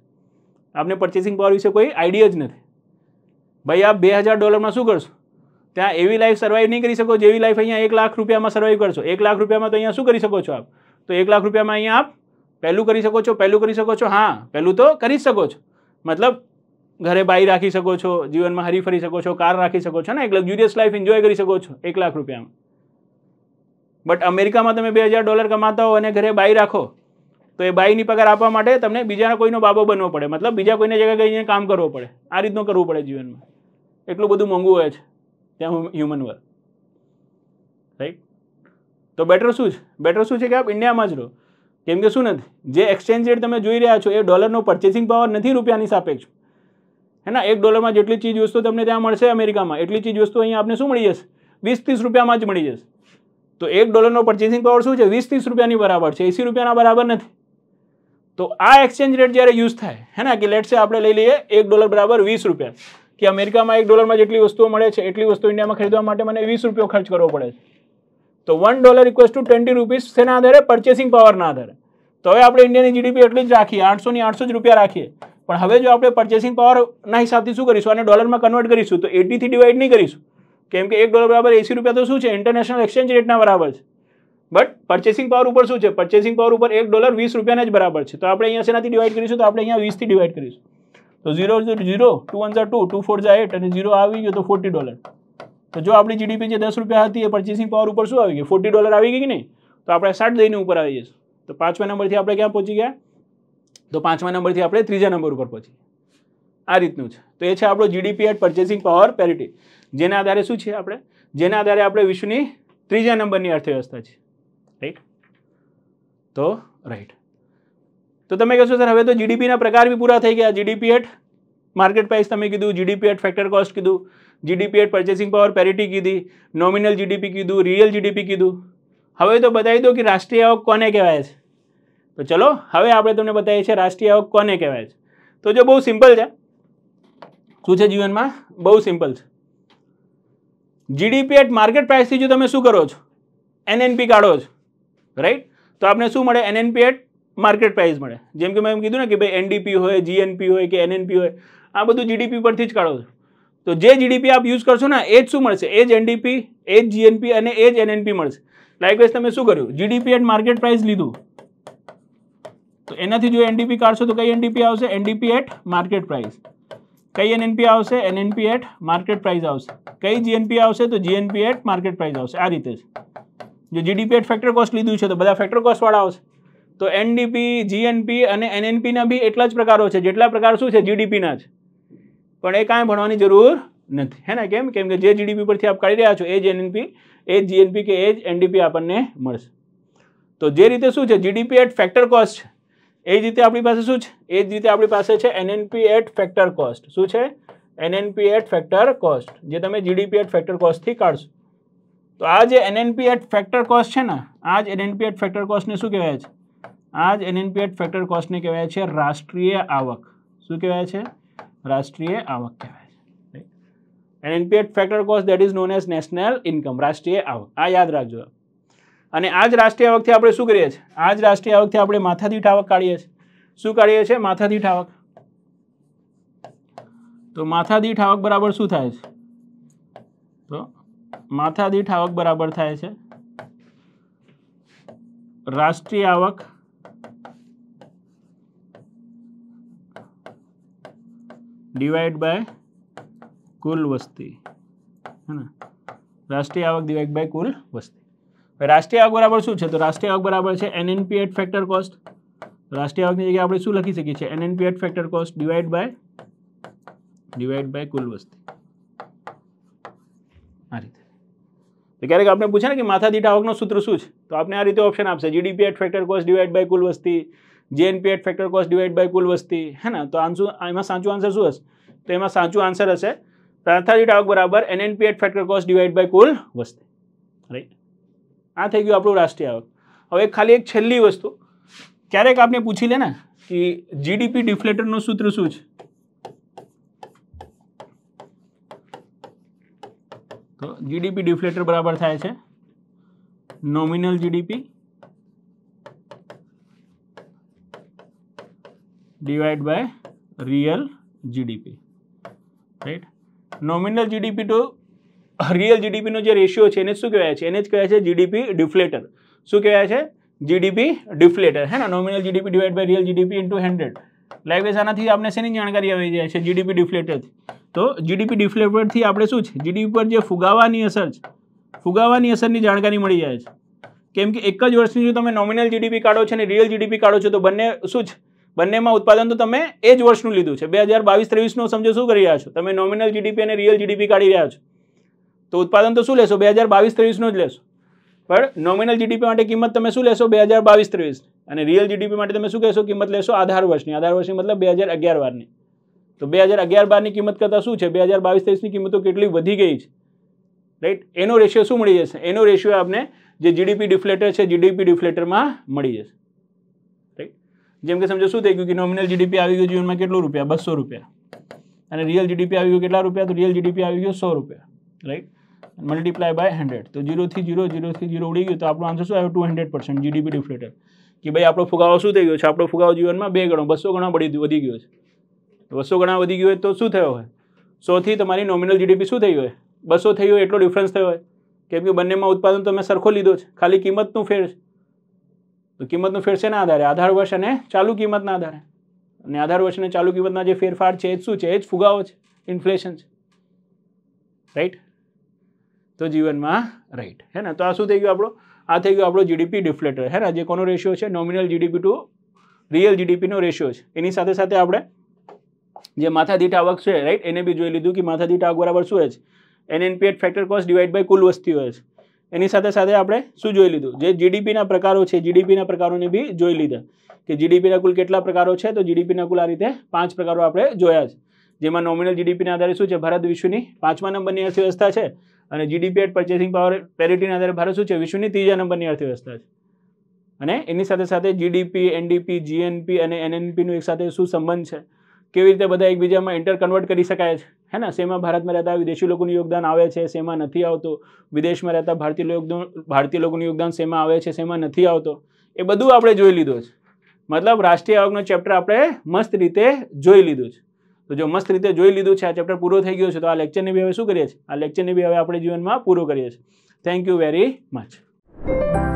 આપને પર્ચેસિંગ પાવર વિશે કોઈ આઈડિયા જ નથી ભાઈ આપ બે હજાર ડોલરમાં શું કરશો ત્યાં એવી લાઈફ સર્વાઈવ નહીં કરી શકો જેવી લાઈફ અહીંયા એક લાખ રૂપિયામાં સર્વાઈવ કરશો એક લાખ રૂપિયામાં તો અહીંયા શું કરી શકો છો આપ તો એક લાખ રૂપિયામાં અહીંયા આપ પહેલું કરી શકો છો પહેલું કરી શકો છો હા પહેલું તો કરી શકો છો મતલબ ઘરે બાઈ રાખી શકો છો જીવનમાં હરીફરી શકો છો કાર રાખી શકો છો ને એક લગ્ઝુરિયસ લાઈફ એન્જોય કરી શકો છો એક લાખ રૂપિયામાં બટ અમેરિકામાં તમે બે હજાર ડોલર કમાતા હો અને ઘરે બાઈ રાખો તો એ બાઈની પગાર આપવા માટે તમને બીજા કોઈનો બાબો બનવો પડે મતલબ બીજા કોઈને જગ્યાએ જઈને કામ કરવો પડે આ રીતનું કરવું પડે જીવનમાં એટલું બધું મોંઘું હોય છે ત્યાં હ્યુમન વર્ક રાઈટ તો બેટર શું છે બેટર શું છે કે આપ ઇન્ડિયામાં જ રહો કેમ કે શું નથી જે એક્સચેન્જ રેટ તમે જોઈ રહ્યા છો એ ડોલરનો પરચેસિંગ પાવર નથી રૂપિયાની સાપેક્ષ હે ના એક ડોલરમાં જેટલી ચીજ વસ્તુ તમને ત્યાં મળશે અમેરિકામાં એટલી ચીજ વસ્તુ અહીંયા આપણે શું મળી જશે વીસ ત્રીસ રૂપિયામાં જ મળી જશે તો એક ડોલરનો પરચેસિંગ પાવર શું છે વીસ ત્રીસ રૂપિયાની બરાબર છે એસી રૂપિયાના બરાબર નથી તો આ એક્સચેન્જ રેટ જ્યારે યુઝ થાય હે ના કે લેટ આપણે લઈ લઈએ એક ડોલર બરાબર વીસ રૂપિયા કે અમેરિકામાં એક ડોલરમાં જેટલી વસ્તુઓ મળે છે એટલી વસ્તુ ઇન્ડિયામાં ખરીદવા માટે મને વીસ રૂપિયો ખર્ચ કરવો પડે છે તો one dollar equals to twenty rupees શેના આધારે પરચેસિંગ પાવરના આધારે તો હવે આપણે ઇન્ડિયાની જીડીપી એટલી જ રાખીએ આઠસો ની આઠસો જ રૂપિયા રાખીએ પણ હવે જો આપણે પરચેસિંગ પાવરના હિસાબથી શું કરીશું અને ડોલરમાં કન્વર્ટ કરીશું તો એટીથી ડિવાઈડ નહીં કરીશું કેમ કે એક ડોલર બરાબર એસી રૂપિયા તો શું છે ઇન્ટરનેશનલ એક્સચેન્જ રેટના બરાબર છે બટ પરચેસિંગ પાવર ઉપર શું છે પરચેસિંગ પાવર ઉપર એક ડોલર વીસ રૂપિયાના જ બરાબર છે તો આપણે અહીંયા શેનાથી ડિવાઈડ કરીશું તો આપણે અહીંયા વીસથી ડિવાઈડ કરીશું તો ઝીરો ઝીરો ટુ વન ઝા ટુ ટુ ફોર ઝા એટ અને ઝીરો આવી ગયો તો ફોર્ટી ડોલર તો જો આપણી જીડીપી જે દસ રૂપિયા હતી એ પરચેસિંગ પાવર ઉપર શું આવી ગઈ ફોર્ટી ડોલર આવી ગઈ કે નહીં તો આપણે સાઠ દઈને ઉપર આવી જઈશું તો પાંચમા નંબરથી આપણે ક્યાં પહોંચી ગયા તો પાંચમા નંબરથી આપણે ત્રીજા નંબર ઉપર પહોંચીએ આ રીતનું છે તો એ છે આપણો GDP at purchasing power parity જેના આધારે શું છે આપણે જેના આધારે આપણે વિશ્વની ત્રીજા નંબરની અર્થવ્યવસ્થા છે રાઈટ તો રાઈટ તો તમે કહેશો સર હવે તો જીડીપીના પ્રકાર બી પૂરા થઈ ગયા જીડીપી એટ માર્કેટ પ્રાઇસ તમે કીધું જીડીપી એટ ફેક્ટર કોસ્ટ કીધું GDP at purchasing power parity કીધી નોમિનલ જીડીપી કીધું રિયલ જીડીપી કીધું હવે તો બતાવી દો કે રાષ્ટ્રીય આવક કોને કહેવાય છે તો ચલો હવે આપણે તમને બતાવીએ છીએ રાષ્ટ્રીય આવક કોને કહેવાય છે તો જો બહુ સિમ્પલ છે શું છે જીવનમાં બહુ સિમ્પલ છે જીડીપી એટ માર્કેટ પ્રાઇસથી જો તમે શું કરો છો એનએનપી કાઢો છો રાઈટ તો આપણે શું મળે એનએનપી એટ માર્કેટ પ્રાઇસ મળે જેમ કે મેં એમ કીધું ને કે ભાઈ એનડીપી હોય જીએનપી હોય કે એનએનપી હોય આ બધું જીડીપી પરથી જ કાઢો છો તો જે જીડીપી આપ યુઝ કરશો ને એ જ શું મળશે એ જ એનડીપી એ જ જીએનપી અને એ જ એનએનપી મળશે લાઇક લાઇકવાઇઝ તમે શું કર્યું જીડીપી એટ માર્કેટ પ્રાઇસ લીધું તો એનાથી જો એનડીપી કાઢશો તો કઈ એનડીપી આવશે એનડીપી એટ માર્કેટ પ્રાઇસ કઈ એનએનપી આવશે એનએનપી એટ માર્કેટ પ્રાઇસ આવશે કઈ જીએનપી આવશે તો જીએનપી એટ માર્કેટ પ્રાઇસ આવશે આ રીતે છે જો જીડીપી એટ ફેક્ટર કોસ્ટ લીધું છે તો બધા ફેક્ટર કોસ્ટવાળા આવશે તો એનડીપી જીએનપી અને એનએનપીના બી એટલા જ પ્રકારો છે જેટલા પ્રકાર શું છે જીડીપીના જ પણ એ કાંઈ ભણવાની જરૂર નથી હે ને કેમ કેમ કે જે જીડીપી પરથી આપ કાઢી રહ્યા છો એ જ એનએનપી એ જ જીએનપી કે એ જ એનડીપી આપણને મળશે તો જે રીતે શું છે જીડીપી એટ ફેક્ટર કોસ્ટ रीते अपनी पास शू रीते अपनी पास है एनएनपी एट फेक्टर कॉस्ट शू एनएनपी एट फेक्टर कॉस्ट जो जी जीडीपी एट फेक्टर कॉस्ट थी काढ़ो तो आज पी एट फेक्टर कॉस्ट है ना आज N N P at factor cost ने शू कहवा आज एनएनपी एट फेक्टर कॉस्ट ने कहवा राष्ट्रीय आवक शू कहवा राष्ट्रीय आवक कहवा NNP at factor cost that is known as national income राष्ट्रीय आवक आ याद रखो અને આ જ રાષ્ટ્રીય આવકથી આપણે શું કરીએ છીએ આ જ રાષ્ટ્રીય આવકથી આપણે માથાદીઠ આવક કાઢીએ છીએ શું કાઢીએ છીએ માથાદીઠ આવક તો માથાદીઠ આવક બરાબર શું થાય છે તો માથાદીઠ આવક બરાબર થાય છે રાષ્ટ્રીય આવક ડિવાઈડ બાય કુલ વસ્તી હે ને રાષ્ટ્રીય આવક ડિવાઈડ બાય કુલ વસ્તી રાષ્ટ્રીય આવક બરાબર શું છે તો રાષ્ટ્રીય આવક બરાબર છે એનએનપી એટ ફેક્ટર કોસ્ટ રાષ્ટ્રીય આવકની જગ્યાએ આપણે શું લખી શકીએ છીએ NNP at factor cost divide by divide by કુલ વસ્તી આ રીતે તો ક્યારેક આપણે પૂછે ને કે માથા દીઠ આવકનું સૂત્ર શું છે તો આપણે આ રીતે ઓપ્શન આપશે GDP at factor cost divide by કુલ વસ્તી GNP at factor cost divide by કુલ વસ્તી હે ને તો આન્સુ એમાં સાચું આન્સર શું હશે તો એમાં સાચું આન્સર હશે પ્રાથા દીઠ આવક બરાબર NNP at factor cost divide by કુલ વસ્તી રાઈટ આ થઈ ગયો આપણો રાષ્ટ્રીય આવક હવે ખાલી એક છેલ્લી વસ્તુ ક્યારેક આપણે પૂછી લેના કે જીડીપી ડિફ્લેટર નું સૂત્ર શું છે તો જીડીપી ડિફ્લેટર બરાબર થાય છે nominal GDP / real GDP right nominal GDP to real જીડીપીનો જે રેશિયો છે એને શું કહેવાય છે એને જ કહેવાય છે જીડીપી ડિફ્લેટર શું કહેવાય છે જીડીપી ડિફ્લેટર હે ને nominal GDP divide by real GDP into hundred લાઇવેજ આનાથી આપણે શેની જાણકારી આવી જાય છે જીડીપી ડિફ્લેટરથી તો જીડીપી ડિફ્લેટરથી આપણે શું છે જીડીપી પર જે ફુગાવાની અસર છે ફુગાવાની અસરની જાણકારી મળી જાય છે કેમ કે એક જ વર્ષની જો તમે નોમિનલ જીડીપી કાઢો છો અને રિયલ જીડીપી કાઢો છો તો બંને શું છે બંનેમાં ઉત્પાદન તો તમે એ જ વર્ષનું લીધું છે બે હજાર બાવીસ ત્રેવીસનું સમજો શું કરી રહ્યા છો તમે નોમિનલ જીડીપી અને રિયલ જીડીપી કાઢી રહ્યા છો તો ઉત્પાદન તો શું લેશો બે હજાર બાવીસ ત્રેવીસનું જ લેશો પણ નોમિનલ જીડીપી માટે કિંમત તમે શું લેશો બે હજાર બાવીસ ત્રેવીસ અને રિયલ જીડીપી માટે તમે શું કહેશો કિંમત લેશો આધાર વર્ષની આધાર વર્ષની મતલબ બે હજાર અગિયાર બારની તો બે હજાર અગિયાર બારની કિંમત કરતાં શું છે બે હજાર બાવીસ ત્રીસની કિંમતો કેટલી વધી ગઈ છે રાઈટ એનો રેશિયો શું મળી જશે એનો રેશિયો આપને જે જીડીપી ડિફ્લેટર છે જીડીપી ડિફ્લેટરમાં મળી જશે રાઈટ જેમ કે સમજો શું થઈ ગયું કે નોમિનલ જીડીપી આવી ગયું જીવનમાં કેટલું રૂપિયા બસો રૂપિયા અને રિયલ જીડીપી આવી ગયું કેટલા રૂપિયા તો રિયલ જીડીપી આવી ગયો સો રૂપિયા રાઈટ મલ્ટીપ્લાય બાય હંડ્રેડ તો જીરોથી જીરો જીરોથી જીરો ઉડી ગયું તો આપણો આન્સર શું આવ્યો two hundred percent GDP deflator કે ભાઈ આપણો ફુગાવો શું થઈ ગયો છે આપણો ફુગાવો જીવનમાં બે ગણો બસો ગણા વધી વધી ગયો છે બસો ગણા વધી ગયો હોય તો શું થયો હોય સોથી તમારી નોમિનલ જીડીપી શું થઈ હોય બસો થઈ હોય એટલો ડિફરન્સ થયો હોય કેમ કે બંનેમાં ઉત્પાદન તમે સરખો લીધો છે ખાલી કિંમતનું ફેર છે તો કિંમતનો ફેર શેના આધારે આધાર વર્ષ અને ચાલુ કિંમતના આધારે અને આધાર વર્ષ અને ચાલુ કિંમતના જે ફેરફાર છે એ શું છે એ જ ફુગાવો છે ઇન્ફ્લેશન છે રાઈટ તો જીવનમાં રાઈટ હે ને તો આ શું થઈ ગયું આપણો આ થઈ ગયું આપણો જીડીપી ડિફ્લેટર હે ને જે કોનો રેશિયો છે નોમિનલ જીડીપી ટુ રિયલ જીડીપીનો રેશિયો છે એની સાથે સાથે આપણે જે માથાદીઠ આવક છે રાઈટ એને બી જોઈ લીધું કે માથાદીઠ આવક બરાબર શું હોય છે NNP at factor cost divide by કુલ વસ્તી હોય છે એની સાથે સાથે આપણે શું જોઈ લીધું જે જીડીપીના પ્રકારો છે જીડીપીના પ્રકારોને બી જોઈ લીધા કે જીડીપીના કુલ કેટલા પ્રકારો છે તો જીડીપીના કુલ આ રીતે પાંચ પ્રકારો આપણે જોયા છે જેમાં નોમિનલ જીડીપીના આધારે શું છે ભારત વિશ્વની પાંચમા નંબરની અર્થવ્યવસ્થા છે અને જીડીપી એટ પરચેસિંગ પાવર પેરિટીના આધારે ભારત શું છે વિશ્વની ત્રીજા નંબરની અર્થવ્યવસ્થા છે અને એની સાથે સાથે જીડીપી એનડીપી જીએનપી અને એનએનપીનું એક સાથે શું સંબંધ છે કેવી રીતે બધા એકબીજામાં ઇન્ટર કન્વર્ટ કરી શકાય છે હે ને શેમાં ભારતમાં રહેતા વિદેશી લોકોનું યોગદાન આવે છે શેમાં નથી આવતું વિદેશમાં રહેતા ભારતીય યોગદાન ભારતીય લોકોનું યોગદાન શેમાં આવે છે શેમાં નથી આવતો એ બધું આપણે જોઈ લીધું છે મતલબ રાષ્ટ્રીય આવકનો ચેપ્ટર આપણે મસ્ત રીતે જોઈ લીધું છે તો જો મસ્ત રીતે જોઈ લીધું છે આ ચેપ્ટર પૂરો થઈ ગયો છે તો આ લેક્ચરને બી હવે શું કરીએ છીએ આ લેક્ચરને બી હવે આપણે જીવનમાં પૂરો કરીએ છીએ થેન્ક યુ વેરી મચ